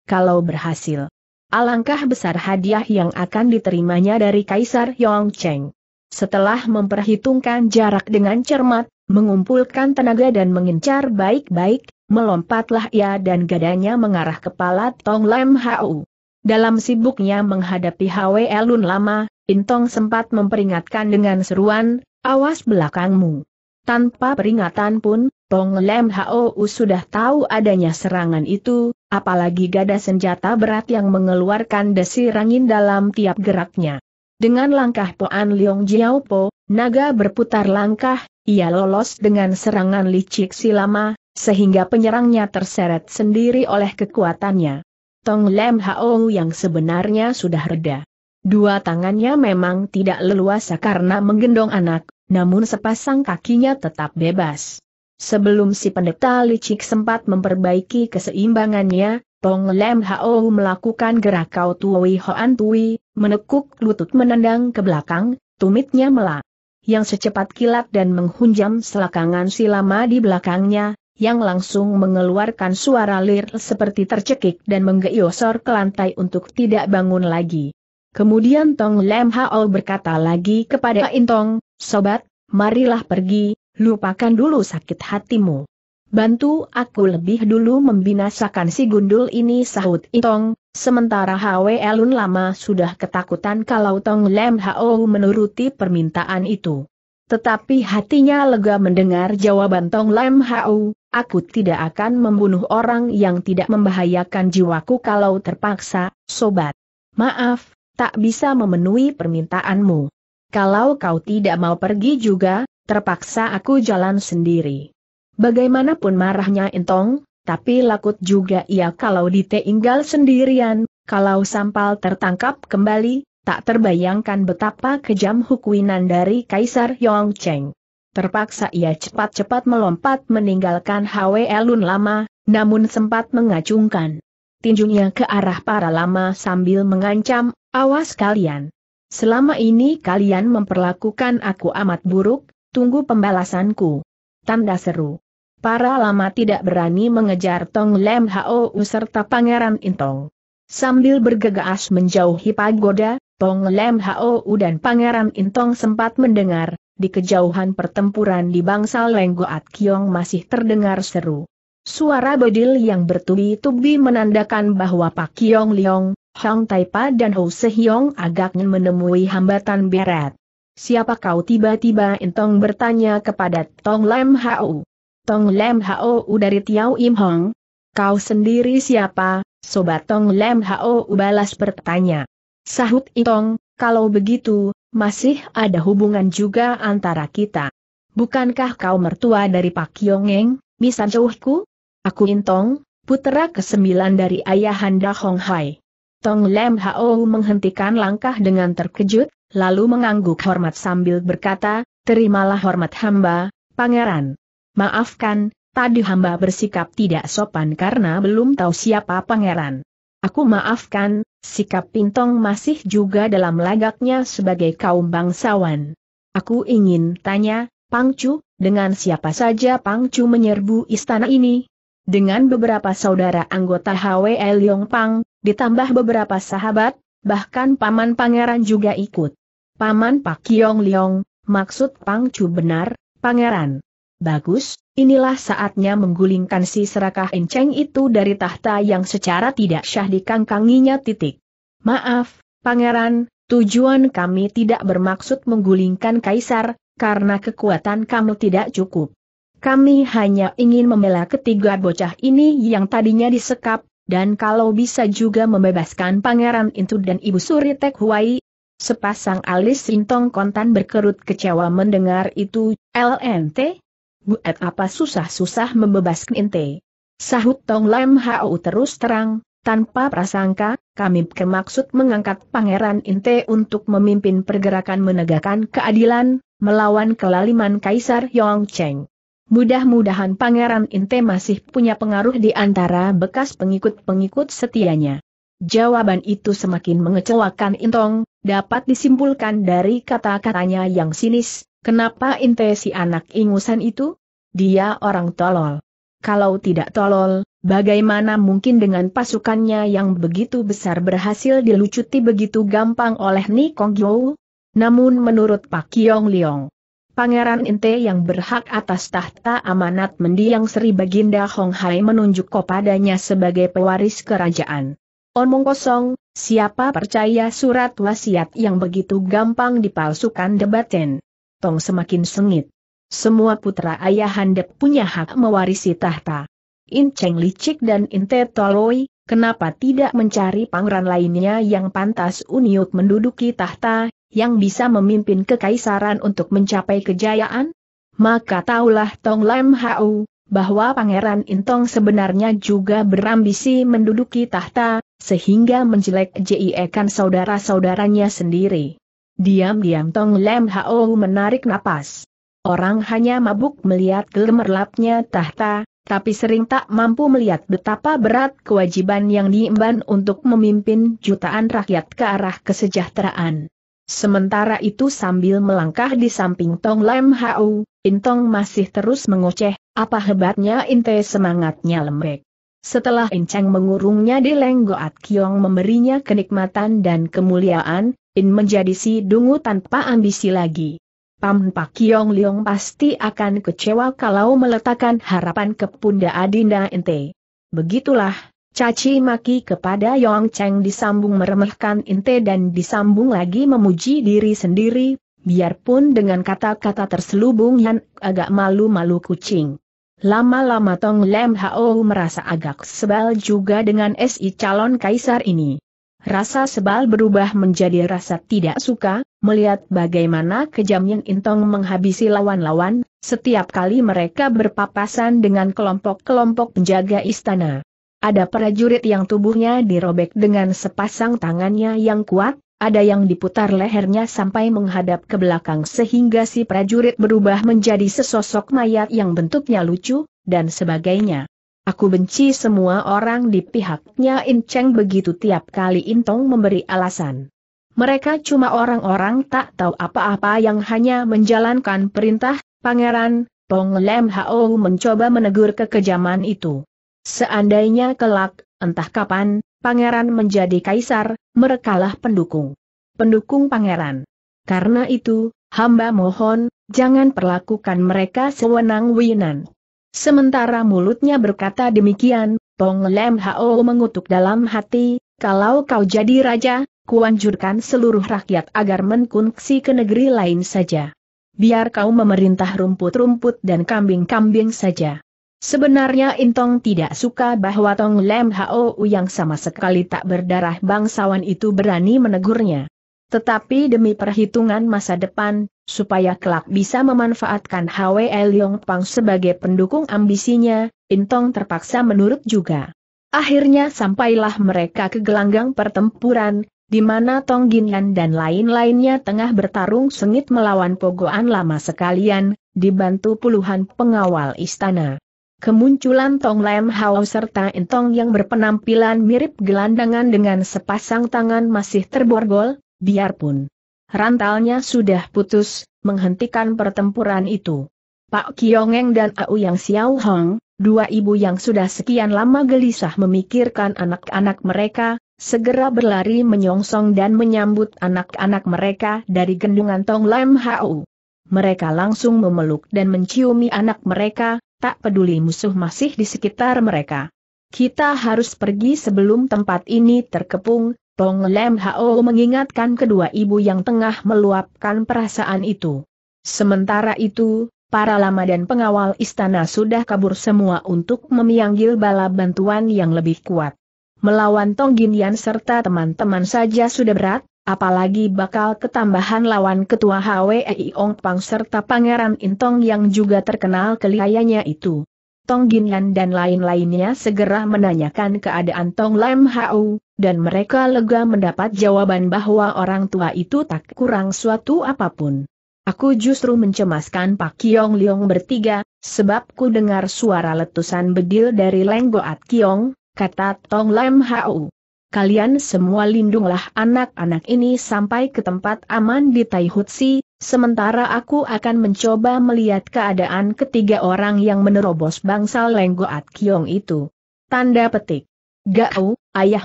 A: Kalau berhasil, alangkah besar hadiah yang akan diterimanya dari Kaisar Yong Cheng. Setelah memperhitungkan jarak dengan cermat, mengumpulkan tenaga dan mengincar baik-baik, melompatlah ia dan gadanya mengarah kepala Tong Lam Hau. Dalam sibuknya menghadapi Hwe Elun lama, Intong sempat memperingatkan dengan seruan, awas belakangmu. Tanpa peringatan pun, Tong Lam Hau sudah tahu adanya serangan itu, apalagi gada senjata berat yang mengeluarkan desi rangin dalam tiap geraknya. Dengan langkah Poan Leong Jiao Po, naga berputar langkah, ia lolos dengan serangan licik si lama, sehingga penyerangnya terseret sendiri oleh kekuatannya. Tong Lem Hao yang sebenarnya sudah reda. Dua tangannya memang tidak leluasa karena menggendong anak, namun sepasang kakinya tetap bebas. Sebelum si pendeta licik sempat memperbaiki keseimbangannya, Tong Lem Hao melakukan gerak kau tuwi hoan tui, menekuk lutut menendang ke belakang, tumitnya melak. Yang secepat kilat dan menghunjam selakangan si di belakangnya, yang langsung mengeluarkan suara lir seperti tercekik dan menggeyosor ke lantai untuk tidak bangun lagi. Kemudian Tong Lem Hao berkata lagi kepada Intong, Sobat, marilah pergi, lupakan dulu sakit hatimu. Bantu aku lebih dulu membinasakan si gundul ini sahut Intong. sementara Hwe Elun lama sudah ketakutan kalau Tong Lem Hao menuruti permintaan itu. Tetapi hatinya lega mendengar jawaban Tong Lem Hao, Aku tidak akan membunuh orang yang tidak membahayakan jiwaku kalau terpaksa, sobat. Maaf, tak bisa memenuhi permintaanmu. Kalau kau tidak mau pergi juga, terpaksa aku jalan sendiri. Bagaimanapun marahnya Entong, tapi lakut juga ia kalau ditinggal sendirian, kalau sampal tertangkap kembali, tak terbayangkan betapa kejam hukuman dari Kaisar Yongcheng. Terpaksa ia cepat-cepat melompat meninggalkan Hwe Elun lama, namun sempat mengacungkan tinjunya ke arah para lama sambil mengancam, awas kalian. Selama ini kalian memperlakukan aku amat buruk, tunggu pembalasanku. Tanda seru. Para lama tidak berani mengejar Tong Lem Hao serta Pangeran Intong. Sambil bergegas menjauhi pagoda, Tong Lem Hao dan Pangeran Intong sempat mendengar di kejauhan pertempuran di bangsa Lenggoat Kiong masih terdengar seru. Suara bedil yang bertubi-tubi menandakan bahwa Pak Kiong Liong, Hong Taipa dan Ho Sehyong agaknya menemui hambatan berat. Siapa kau tiba-tiba Intong bertanya kepada Tong Lam Hao. Tong Lam Hao dari Tiao Im Hong. Kau sendiri siapa, Sobat Tong Lam Hao balas bertanya. Sahut Intong. kalau begitu, masih ada hubungan juga antara kita. Bukankah kau mertua dari Pak Yongeng, Misan Chouhku? Aku Intong, putera kesembilan dari ayahanda Hong Hai. Tong Lem Hao menghentikan langkah dengan terkejut, lalu mengangguk hormat sambil berkata, Terimalah hormat hamba, pangeran. Maafkan, tadi hamba bersikap tidak sopan karena belum tahu siapa pangeran. Aku maafkan, Sikap Pintong masih juga dalam lagaknya sebagai kaum bangsawan. Aku ingin tanya, Pangcu, dengan siapa saja Pangcu menyerbu istana ini? Dengan beberapa saudara anggota HWL Pang, ditambah beberapa sahabat, bahkan paman pangeran juga ikut. Paman Pak Yong Liong, maksud Pangcu benar, pangeran. Bagus, Inilah saatnya menggulingkan si serakah enceng itu dari tahta yang secara tidak syah dikangkanginya titik. Maaf, pangeran, tujuan kami tidak bermaksud menggulingkan kaisar, karena kekuatan kamu tidak cukup. Kami hanya ingin membela ketiga bocah ini yang tadinya disekap, dan kalau bisa juga membebaskan pangeran itu dan ibu suri Tek Huai. Sepasang alis sintong kontan berkerut kecewa mendengar itu, LNT, buat apa susah-susah membebaskan ente. Sahut Tong Lam Hao terus terang, tanpa prasangka, kami bermaksud mengangkat Pangeran Inte untuk memimpin pergerakan menegakkan keadilan, melawan kelaliman Kaisar Yong Cheng. Mudah-mudahan Pangeran Inte masih punya pengaruh di antara bekas pengikut-pengikut setianya. Jawaban itu semakin mengecewakan Intong, dapat disimpulkan dari kata-katanya yang sinis, kenapa Inte si anak ingusan itu? Dia orang tolol. Kalau tidak tolol, bagaimana mungkin dengan pasukannya yang begitu besar berhasil dilucuti begitu gampang oleh Nikong Jou? Namun menurut Pak Kyong Leong, Pangeran Inte yang berhak atas tahta amanat mendiang Sri Baginda Hong Hai menunjuk kepadanya sebagai pewaris kerajaan. Omong kosong, siapa percaya surat wasiat yang begitu gampang dipalsukan debaten? Tong semakin sengit. Semua putra ayah handep punya hak mewarisi tahta. In Cheng Licik dan Te Toloi, kenapa tidak mencari pangeran lainnya yang pantas Uniuk menduduki tahta, yang bisa memimpin kekaisaran untuk mencapai kejayaan? Maka taulah Tong Lam Hau, bahwa Pangeran Intong sebenarnya juga berambisi menduduki tahta, sehingga menjelek jiekan saudara-saudaranya sendiri. Diam-diam Tong Lem Hao menarik napas. Orang hanya mabuk melihat gemerlapnya tahta, tapi sering tak mampu melihat betapa berat kewajiban yang diemban untuk memimpin jutaan rakyat ke arah kesejahteraan. Sementara itu sambil melangkah di samping Tong Lem Hao, Intong masih terus mengoceh, apa hebatnya Inte semangatnya lembek. Setelah Inceng mengurungnya di Lenggoat Kiong memberinya kenikmatan dan kemuliaan, In menjadi si dungu tanpa ambisi lagi. Pam Pak Kiong Liong pasti akan kecewa kalau meletakkan harapan ke pundak Adinda Inte. Begitulah, caci maki kepada Yong Cheng disambung meremehkan Inte dan disambung lagi memuji diri sendiri, biarpun dengan kata-kata terselubung yang agak malu-malu kucing. Lama-lama Tong Lem Hao merasa agak sebal juga dengan SI calon kaisar ini. Rasa sebal berubah menjadi rasa tidak suka, melihat bagaimana kejamnya Intong menghabisi lawan-lawan, setiap kali mereka berpapasan dengan kelompok-kelompok penjaga istana. Ada prajurit yang tubuhnya dirobek dengan sepasang tangannya yang kuat, ada yang diputar lehernya sampai menghadap ke belakang sehingga si prajurit berubah menjadi sesosok mayat yang bentuknya lucu, dan sebagainya. Aku benci semua orang di pihaknya In Cheng begitu tiap kali Intong memberi alasan. Mereka cuma orang-orang tak tahu apa-apa yang hanya menjalankan perintah, pangeran, Tong Lem Hao mencoba menegur kekejaman itu. Seandainya kelak, entah kapan, pangeran menjadi kaisar, merekalah pendukung. Pendukung pangeran. Karena itu, hamba mohon, jangan perlakukan mereka sewenang wenang Sementara mulutnya berkata demikian, Tong Lem Hao mengutuk dalam hati, kalau kau jadi raja, kuanjurkan seluruh rakyat agar menkunksi ke negeri lain saja. Biar kau memerintah rumput-rumput dan kambing-kambing saja. Sebenarnya Intong tidak suka bahwa Tong Lem Hao yang sama sekali tak berdarah bangsawan itu berani menegurnya. Tetapi demi perhitungan masa depan, supaya kelak bisa memanfaatkan Hwe Leong Pang sebagai pendukung ambisinya, Intong terpaksa menurut juga. Akhirnya sampailah mereka ke gelanggang pertempuran, di mana Tong Ginan dan lain-lainnya tengah bertarung sengit melawan Pogoan lama sekalian, dibantu puluhan pengawal istana. Kemunculan Tong Lam Hao serta Entong yang berpenampilan mirip gelandangan dengan sepasang tangan masih terborgol, biarpun rantalnya sudah putus, menghentikan pertempuran itu. Pak Kiongeng dan Au Yang Xiao Hong, dua ibu yang sudah sekian lama gelisah memikirkan anak-anak mereka, segera berlari menyongsong dan menyambut anak-anak mereka dari gendungan Tong Lam Hao. Mereka langsung memeluk dan menciumi anak mereka, tak peduli musuh masih di sekitar mereka. Kita harus pergi sebelum tempat ini terkepung, Tong Lem Hao mengingatkan kedua ibu yang tengah meluapkan perasaan itu. Sementara itu, para lama dan pengawal istana sudah kabur semua untuk memianggil bala bantuan yang lebih kuat. Melawan Tong Ginian serta teman-teman saja sudah berat, apalagi bakal ketambahan lawan Ketua HWEI Ong Pang serta Pangeran Intong yang juga terkenal kelihayanya itu. Tong Ginyan dan lain-lainnya segera menanyakan keadaan Tong Lam Hau, dan mereka lega mendapat jawaban bahwa orang tua itu tak kurang suatu apapun. Aku justru mencemaskan Pak Kiong Liong bertiga, sebab ku dengar suara letusan bedil dari Lenggoat Kiong, kata Tong Lam Hau kalian semua lindunglah anak-anak ini sampai ke tempat aman di Taihutsi, sementara aku akan mencoba melihat keadaan ketiga orang yang menerobos bangsal Lenggoat Kiong itu. Tanda petik. Gao, ayah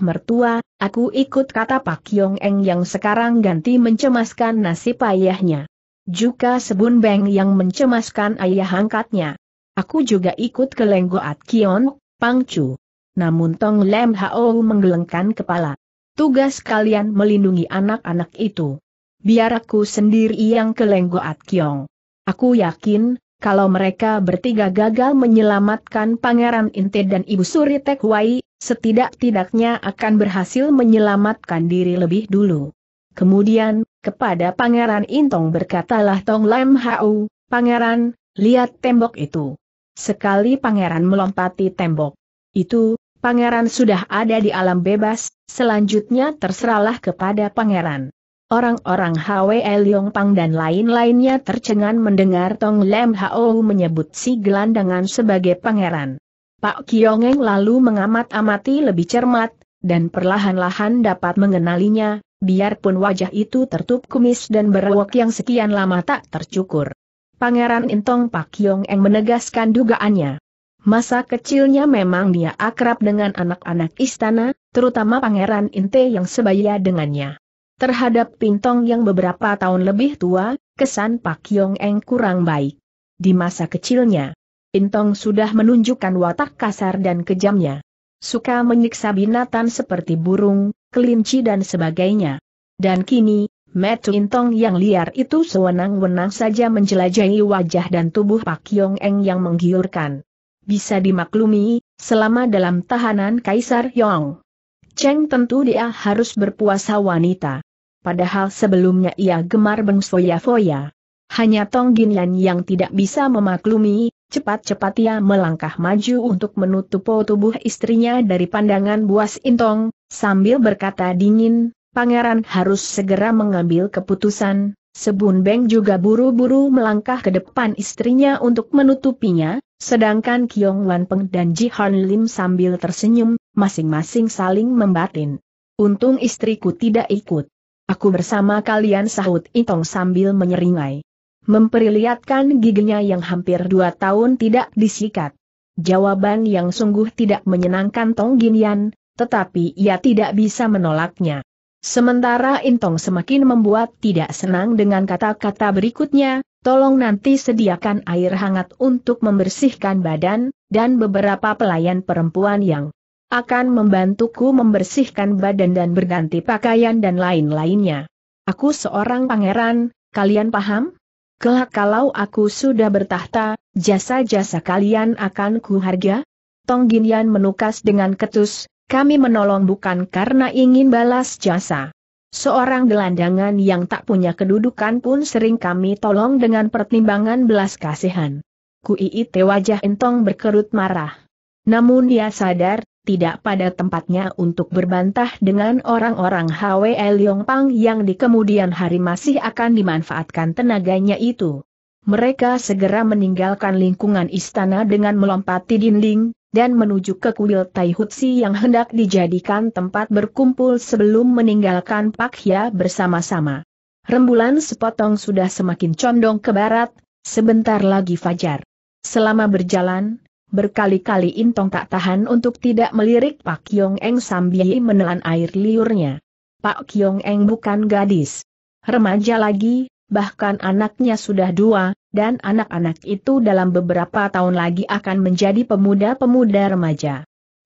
A: mertua, aku ikut kata Pak Kiong Eng yang sekarang ganti mencemaskan nasib ayahnya. Juga Sebun Beng yang mencemaskan ayah angkatnya. Aku juga ikut ke Lenggoat Kion, Pangcu namun Tong Lem Hao menggelengkan kepala. Tugas kalian melindungi anak-anak itu. Biar aku sendiri yang ke Lenggoat Kiong. Aku yakin, kalau mereka bertiga gagal menyelamatkan Pangeran Inte dan Ibu Suri Tek Wai, setidak-tidaknya akan berhasil menyelamatkan diri lebih dulu. Kemudian, kepada Pangeran Intong berkatalah Tong Lem Hau, Pangeran, lihat tembok itu. Sekali Pangeran melompati tembok. Itu, Pangeran sudah ada di alam bebas, selanjutnya terserahlah kepada pangeran. Orang-orang Hwe Liong Pang dan lain-lainnya tercengang mendengar Tong Lem Hao menyebut si gelandangan sebagai pangeran. Pak Kiongeng lalu mengamat-amati lebih cermat, dan perlahan-lahan dapat mengenalinya, biarpun wajah itu tertutup kumis dan berwok yang sekian lama tak tercukur. Pangeran Intong Pak Kiongeng menegaskan dugaannya. Masa kecilnya memang dia akrab dengan anak-anak istana, terutama Pangeran Inte yang sebaya dengannya. Terhadap Pintong yang beberapa tahun lebih tua, kesan Pak Yong Eng kurang baik. Di masa kecilnya, Pintong sudah menunjukkan watak kasar dan kejamnya. Suka menyiksa binatang seperti burung, kelinci dan sebagainya. Dan kini, Metu Pintong yang liar itu sewenang-wenang saja menjelajahi wajah dan tubuh Pak Yong Eng yang menggiurkan bisa dimaklumi, selama dalam tahanan Kaisar Yong. Cheng tentu dia harus berpuasa wanita. Padahal sebelumnya ia gemar bengsoya-foya. Hanya Tong Ginlan yang tidak bisa memaklumi, cepat-cepat ia melangkah maju untuk menutup tubuh istrinya dari pandangan buas Intong, sambil berkata dingin, pangeran harus segera mengambil keputusan, Sebun Beng juga buru-buru melangkah ke depan istrinya untuk menutupinya, Sedangkan Kiong Wan Peng dan Ji Han Lim sambil tersenyum, masing-masing saling membatin. Untung istriku tidak ikut. Aku bersama kalian sahut Itong sambil menyeringai. Memperlihatkan giginya yang hampir dua tahun tidak disikat. Jawaban yang sungguh tidak menyenangkan Tong Ginian, tetapi ia tidak bisa menolaknya. Sementara Intong semakin membuat tidak senang dengan kata-kata berikutnya, tolong nanti sediakan air hangat untuk membersihkan badan, dan beberapa pelayan perempuan yang akan membantuku membersihkan badan dan berganti pakaian dan lain-lainnya. Aku seorang pangeran, kalian paham? Kelak kalau aku sudah bertahta, jasa-jasa kalian akan kuharga? Tong Ginian menukas dengan ketus, kami menolong bukan karena ingin balas jasa. Seorang gelandangan yang tak punya kedudukan pun sering kami tolong dengan pertimbangan belas kasihan. Kuiit wajah entong berkerut marah. Namun dia sadar, tidak pada tempatnya untuk berbantah dengan orang-orang HWL Pang yang di kemudian hari masih akan dimanfaatkan tenaganya itu. Mereka segera meninggalkan lingkungan istana dengan melompati dinding, dan menuju ke kuil Taihutsi yang hendak dijadikan tempat berkumpul sebelum meninggalkan Pak Hya bersama-sama. Rembulan sepotong sudah semakin condong ke barat, sebentar lagi fajar. Selama berjalan, berkali-kali Intong tak tahan untuk tidak melirik Pak Yong Eng sambil menelan air liurnya. Pak Yong Eng bukan gadis. Remaja lagi, bahkan anaknya sudah dua, dan anak-anak itu dalam beberapa tahun lagi akan menjadi pemuda-pemuda remaja.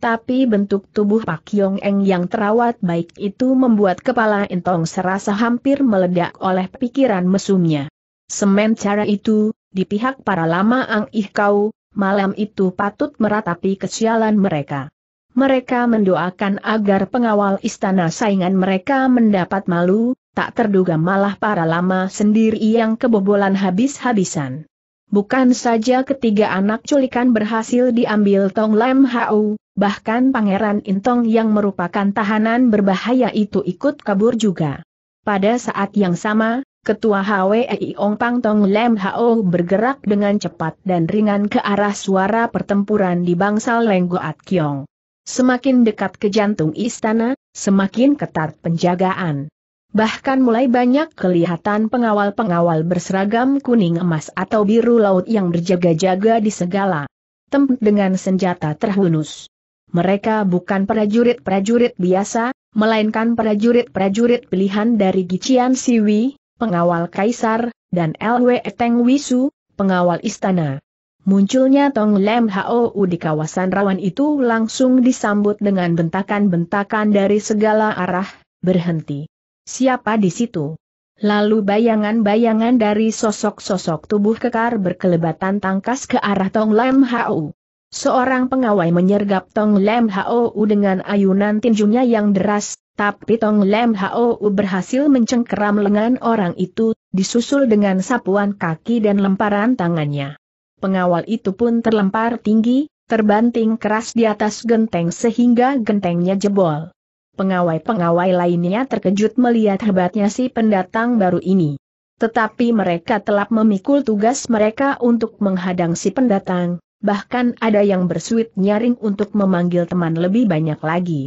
A: Tapi bentuk tubuh Pak Yong Eng yang terawat baik itu membuat kepala Intong serasa hampir meledak oleh pikiran mesumnya. Semen cara itu, di pihak para lama Ang Ih Kau, malam itu patut meratapi kesialan mereka. Mereka mendoakan agar pengawal istana saingan mereka mendapat malu, tak terduga malah para lama sendiri yang kebobolan habis-habisan. Bukan saja ketiga anak culikan berhasil diambil Tong Lam Hau, bahkan Pangeran Intong yang merupakan tahanan berbahaya itu ikut kabur juga. Pada saat yang sama, Ketua HWEI Ong Pang Tong Lam Hau bergerak dengan cepat dan ringan ke arah suara pertempuran di bangsal Lenggoat Kiong. Semakin dekat ke jantung istana, semakin ketat penjagaan. Bahkan mulai banyak kelihatan pengawal-pengawal berseragam kuning emas atau biru laut yang berjaga-jaga di segala tempat dengan senjata terhunus. Mereka bukan prajurit-prajurit biasa, melainkan prajurit-prajurit pilihan dari Gician Siwi, pengawal kaisar, dan LW Teng Wisu, pengawal istana. Munculnya Tong Lem Hou di kawasan rawan itu langsung disambut dengan bentakan-bentakan dari segala arah, berhenti. Siapa di situ? Lalu bayangan-bayangan dari sosok-sosok tubuh kekar berkelebatan tangkas ke arah Tong Lam Hau. Seorang pengawai menyergap Tong Lam Hau dengan ayunan tinjunya yang deras, tapi Tong Lam Hau berhasil mencengkeram lengan orang itu, disusul dengan sapuan kaki dan lemparan tangannya. Pengawal itu pun terlempar tinggi, terbanting keras di atas genteng sehingga gentengnya jebol. Pengawai-pengawai lainnya terkejut melihat hebatnya si pendatang baru ini. Tetapi mereka telah memikul tugas mereka untuk menghadang si pendatang, bahkan ada yang bersuit nyaring untuk memanggil teman lebih banyak lagi.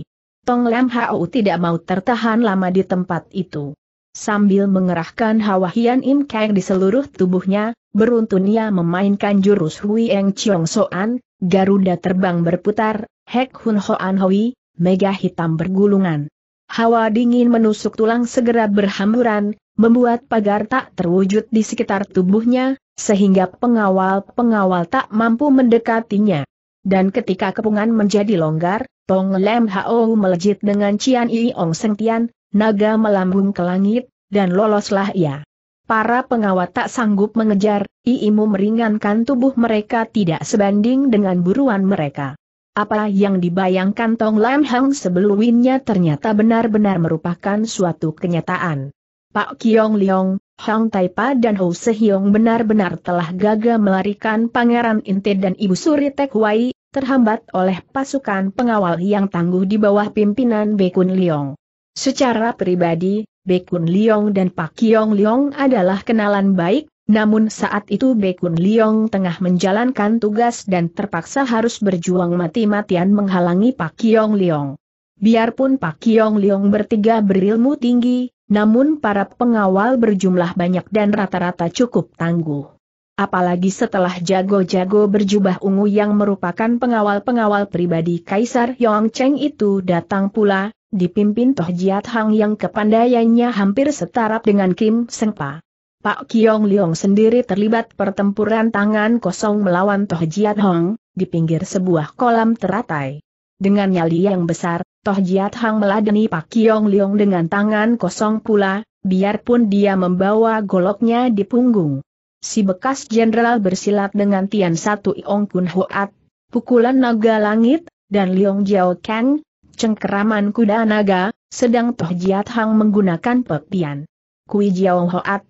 A: Tong Lam Hao tidak mau tertahan lama di tempat itu. Sambil mengerahkan hawa Hian Im Kang di seluruh tubuhnya, beruntun ia memainkan jurus Hui Eng Chiong Soan, Garuda terbang berputar, Hek Hun Hoan Hui, mega hitam bergulungan. Hawa dingin menusuk tulang segera berhamburan, membuat pagar tak terwujud di sekitar tubuhnya, sehingga pengawal-pengawal tak mampu mendekatinya. Dan ketika kepungan menjadi longgar, Tong Lem Hao melejit dengan Cian Yi Ong Seng Tian, naga melambung ke langit, dan loloslah ia. Para pengawal tak sanggup mengejar, Iimu meringankan tubuh mereka tidak sebanding dengan buruan mereka. Apa yang dibayangkan Tong Lam Hang sebelumnya ternyata benar-benar merupakan suatu kenyataan. Pak Kiong Liong, Hang Taipa dan Ho Sehyong benar-benar telah gagal melarikan Pangeran Inte dan Ibu Suri Tek Wai, terhambat oleh pasukan pengawal yang tangguh di bawah pimpinan Bekun Liong. Secara pribadi, Bekun Liong dan Pak Kiong Liong adalah kenalan baik, namun saat itu Bekun Liong tengah menjalankan tugas dan terpaksa harus berjuang mati-matian menghalangi Pak Kiong Liong. Biarpun Pak Kiong Liong bertiga berilmu tinggi, namun para pengawal berjumlah banyak dan rata-rata cukup tangguh. Apalagi setelah jago-jago berjubah ungu yang merupakan pengawal-pengawal pribadi Kaisar Yong Cheng itu datang pula, dipimpin Toh Jiat Hang yang kepandaiannya hampir setara dengan Kim Sengpa. Pak Kiong Liong sendiri terlibat pertempuran tangan kosong melawan Toh Jiat Hong, di pinggir sebuah kolam teratai. Dengan nyali yang besar, Toh Jiat Hong meladeni Pak Kiong Liong dengan tangan kosong pula, biarpun dia membawa goloknya di punggung. Si bekas jenderal bersilat dengan Tian Satu Iong Kun Hoat, pukulan naga langit, dan Liong Jiao Kang, cengkeraman kuda naga, sedang Toh Jiat Hang menggunakan pepian. Kui Jiao Hoat,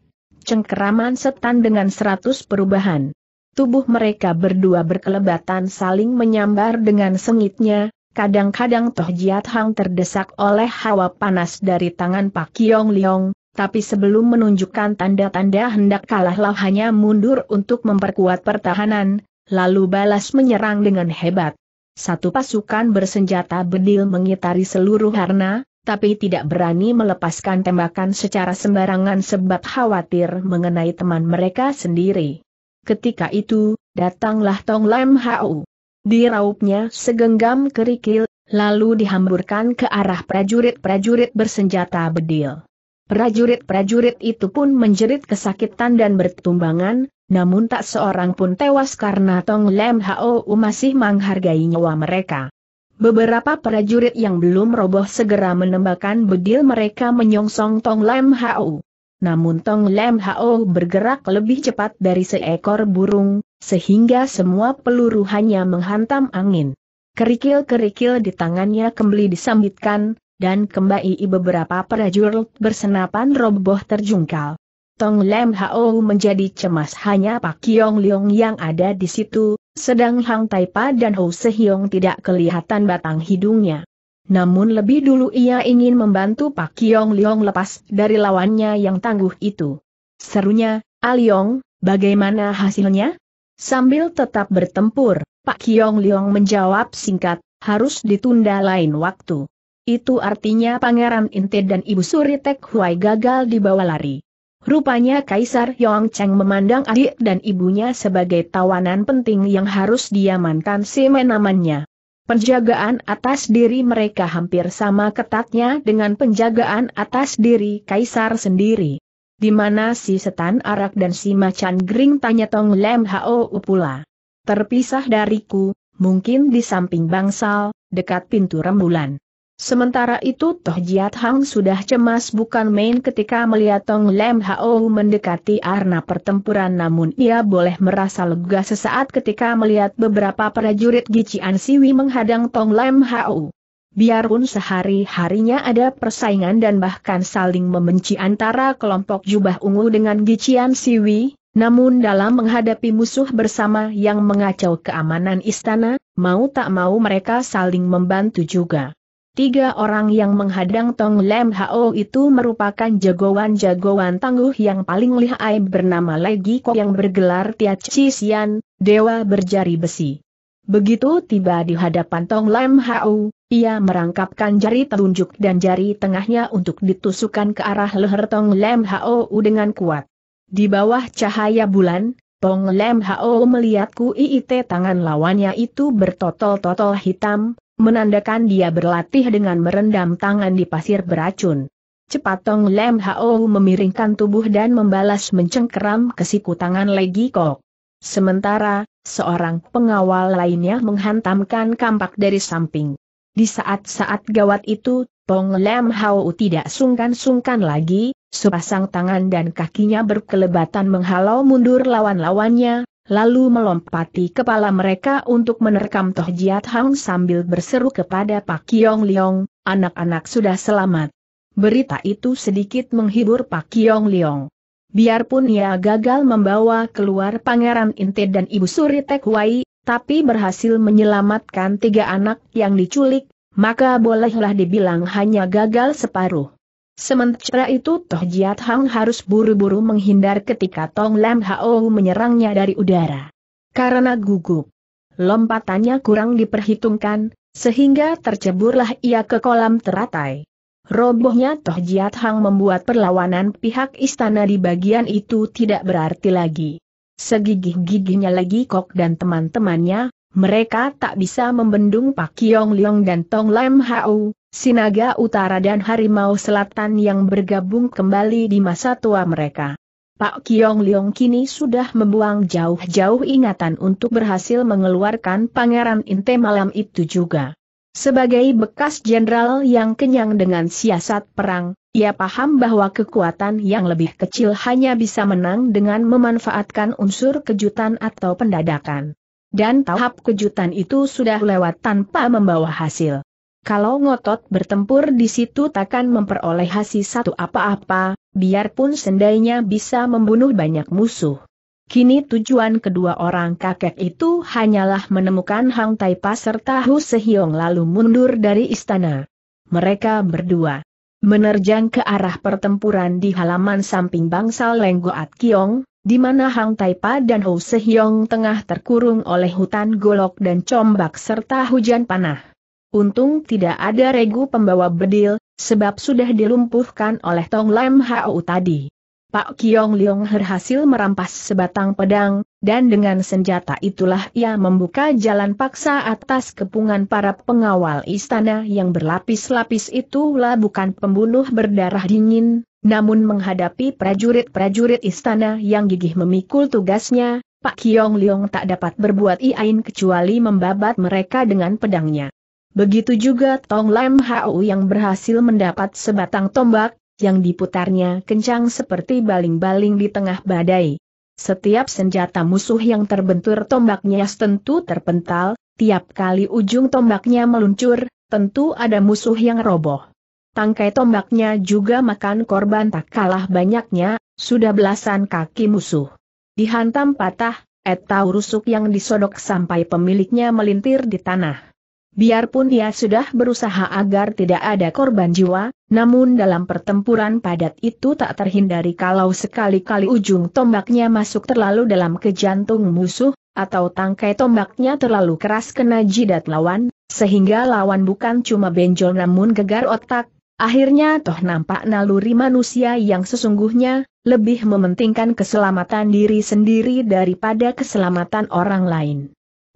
A: cengkeraman setan dengan seratus perubahan. Tubuh mereka berdua berkelebatan saling menyambar dengan sengitnya, kadang-kadang Toh Jiat Hang terdesak oleh hawa panas dari tangan Pak Kiong Liong, tapi sebelum menunjukkan tanda-tanda hendak kalahlah hanya mundur untuk memperkuat pertahanan, lalu balas menyerang dengan hebat. Satu pasukan bersenjata bedil mengitari seluruh harna, tapi tidak berani melepaskan tembakan secara sembarangan sebab khawatir mengenai teman mereka sendiri. Ketika itu, datanglah Tong Lam Hau. Diraupnya segenggam kerikil, lalu dihamburkan ke arah prajurit-prajurit bersenjata bedil. Prajurit-prajurit itu pun menjerit kesakitan dan bertumbangan, namun tak seorang pun tewas karena Tong Lam Hau masih menghargai nyawa mereka. Beberapa prajurit yang belum roboh segera menembakkan bedil mereka menyongsong Tong Lem Hao. Namun Tong Lem Hao bergerak lebih cepat dari seekor burung, sehingga semua peluru hanya menghantam angin. Kerikil-kerikil di tangannya kembali disambitkan, dan kembali beberapa prajurit bersenapan roboh terjungkal. Tong Lem Hao menjadi cemas hanya Pak Kiong Leong yang ada di situ, sedang Hang Taipa dan Ho Sehyong tidak kelihatan batang hidungnya. Namun lebih dulu ia ingin membantu Pak Kiong Liong lepas dari lawannya yang tangguh itu. Serunya, Aliong, bagaimana hasilnya? Sambil tetap bertempur, Pak Kiong Liong menjawab singkat, harus ditunda lain waktu. Itu artinya Pangeran Inte dan Ibu Suri Tek Huai gagal dibawa lari. Rupanya Kaisar Cheng memandang adik dan ibunya sebagai tawanan penting yang harus diamankan si menamannya. Penjagaan atas diri mereka hampir sama ketatnya dengan penjagaan atas diri Kaisar sendiri. Di mana si setan arak dan si macan gering tanya Tong Lem Hao pula. Terpisah dariku, mungkin di samping bangsal, dekat pintu rembulan. Sementara itu Toh Jiat Hang sudah cemas bukan main ketika melihat Tong Lem Hao mendekati arena pertempuran namun ia boleh merasa lega sesaat ketika melihat beberapa prajurit Gician Siwi menghadang Tong Lem Hao. Biarpun sehari-harinya ada persaingan dan bahkan saling membenci antara kelompok jubah ungu dengan Gician Siwi, namun dalam menghadapi musuh bersama yang mengacau keamanan istana, mau tak mau mereka saling membantu juga. Tiga orang yang menghadang Tong Lem Hao itu merupakan jagoan-jagoan tangguh yang paling lihai bernama Legi Kok yang bergelar Tia Xian, Dewa Berjari Besi. Begitu tiba di hadapan Tong Lem Hao, ia merangkapkan jari telunjuk dan jari tengahnya untuk ditusukkan ke arah leher Tong Lem Hao dengan kuat. Di bawah cahaya bulan, Tong Lem Hao melihat kuiit tangan lawannya itu bertotol-totol hitam, menandakan dia berlatih dengan merendam tangan di pasir beracun. Cepat Tong Lem Hao memiringkan tubuh dan membalas mencengkeram ke siku tangan Legi Kok. Sementara, seorang pengawal lainnya menghantamkan kampak dari samping. Di saat-saat gawat itu, Tong Lem Hao tidak sungkan-sungkan lagi, sepasang tangan dan kakinya berkelebatan menghalau mundur lawan-lawannya, lalu melompati kepala mereka untuk menerkam Toh Jiat Hang sambil berseru kepada Pak Kiong Liong, anak-anak sudah selamat. Berita itu sedikit menghibur Pak Kiong Liong. Biarpun ia gagal membawa keluar Pangeran Inte dan Ibu Suri Tek Wai, tapi berhasil menyelamatkan tiga anak yang diculik, maka bolehlah dibilang hanya gagal separuh. Sementara itu Toh Jiat Hang harus buru-buru menghindar ketika Tong Lam Hao menyerangnya dari udara. Karena gugup, lompatannya kurang diperhitungkan, sehingga terceburlah ia ke kolam teratai. Robohnya Toh Jiat Hang membuat perlawanan pihak istana di bagian itu tidak berarti lagi. Segigih-gigihnya lagi Kok dan teman-temannya, mereka tak bisa membendung Pak Kiong Leong dan Tong Lam Hao, Sinaga Utara dan Harimau Selatan yang bergabung kembali di masa tua mereka. Pak Kiong Leong kini sudah membuang jauh-jauh ingatan untuk berhasil mengeluarkan Pangeran Inte malam itu juga. Sebagai bekas jenderal yang kenyang dengan siasat perang, ia paham bahwa kekuatan yang lebih kecil hanya bisa menang dengan memanfaatkan unsur kejutan atau pendadakan. Dan tahap kejutan itu sudah lewat tanpa membawa hasil. Kalau ngotot bertempur di situ takkan memperoleh hasil satu apa-apa, biarpun sendainya bisa membunuh banyak musuh. Kini tujuan kedua orang kakek itu hanyalah menemukan Hang Taipa serta Hu Sehyong lalu mundur dari istana. Mereka berdua menerjang ke arah pertempuran di halaman samping bangsal Lenggoat Kiong, di mana Hang Taipa dan Hu Sehyong tengah terkurung oleh hutan golok dan combak serta hujan panah. Untung tidak ada regu pembawa bedil, sebab sudah dilumpuhkan oleh Tong Lam Hau tadi. Pak Kiong Leong berhasil merampas sebatang pedang, dan dengan senjata itulah ia membuka jalan paksa atas kepungan para pengawal istana yang berlapis-lapis itulah bukan pembunuh berdarah dingin, namun menghadapi prajurit-prajurit istana yang gigih memikul tugasnya, Pak Kiong Leong tak dapat berbuat iain kecuali membabat mereka dengan pedangnya. Begitu juga Tong Lam Hau yang berhasil mendapat sebatang tombak, yang diputarnya kencang seperti baling-baling di tengah badai. Setiap senjata musuh yang terbentur tombaknya tentu terpental, tiap kali ujung tombaknya meluncur, tentu ada musuh yang roboh. Tangkai tombaknya juga makan korban tak kalah banyaknya, sudah belasan kaki musuh. Dihantam patah, etau rusuk yang disodok sampai pemiliknya melintir di tanah. Biarpun dia sudah berusaha agar tidak ada korban jiwa, namun dalam pertempuran padat itu tak terhindari kalau sekali-kali ujung tombaknya masuk terlalu dalam ke jantung musuh, atau tangkai tombaknya terlalu keras kena jidat lawan, sehingga lawan bukan cuma benjol namun gegar otak, akhirnya toh nampak naluri manusia yang sesungguhnya, lebih mementingkan keselamatan diri sendiri daripada keselamatan orang lain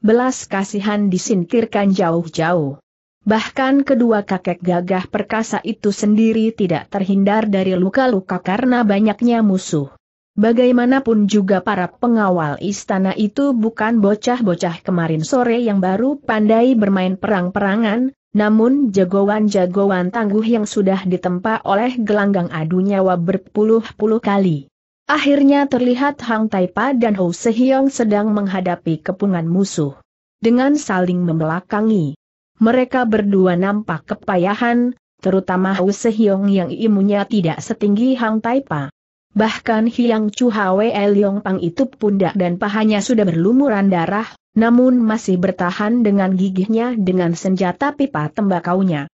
A: belas kasihan disingkirkan jauh-jauh. Bahkan kedua kakek gagah perkasa itu sendiri tidak terhindar dari luka-luka karena banyaknya musuh. Bagaimanapun juga para pengawal istana itu bukan bocah-bocah kemarin sore yang baru pandai bermain perang-perangan, namun jagoan-jagoan tangguh yang sudah ditempa oleh gelanggang adu nyawa berpuluh-puluh kali. Akhirnya terlihat Hang Taipa dan Ho Sehyong sedang menghadapi kepungan musuh. Dengan saling membelakangi, mereka berdua nampak kepayahan, terutama Ho Sehyong yang imunnya tidak setinggi Hang Taipa. Bahkan Hyang Chu Hwe Leong Pang itu pundak dan pahanya sudah berlumuran darah, namun masih bertahan dengan gigihnya dengan senjata pipa tembakau nya.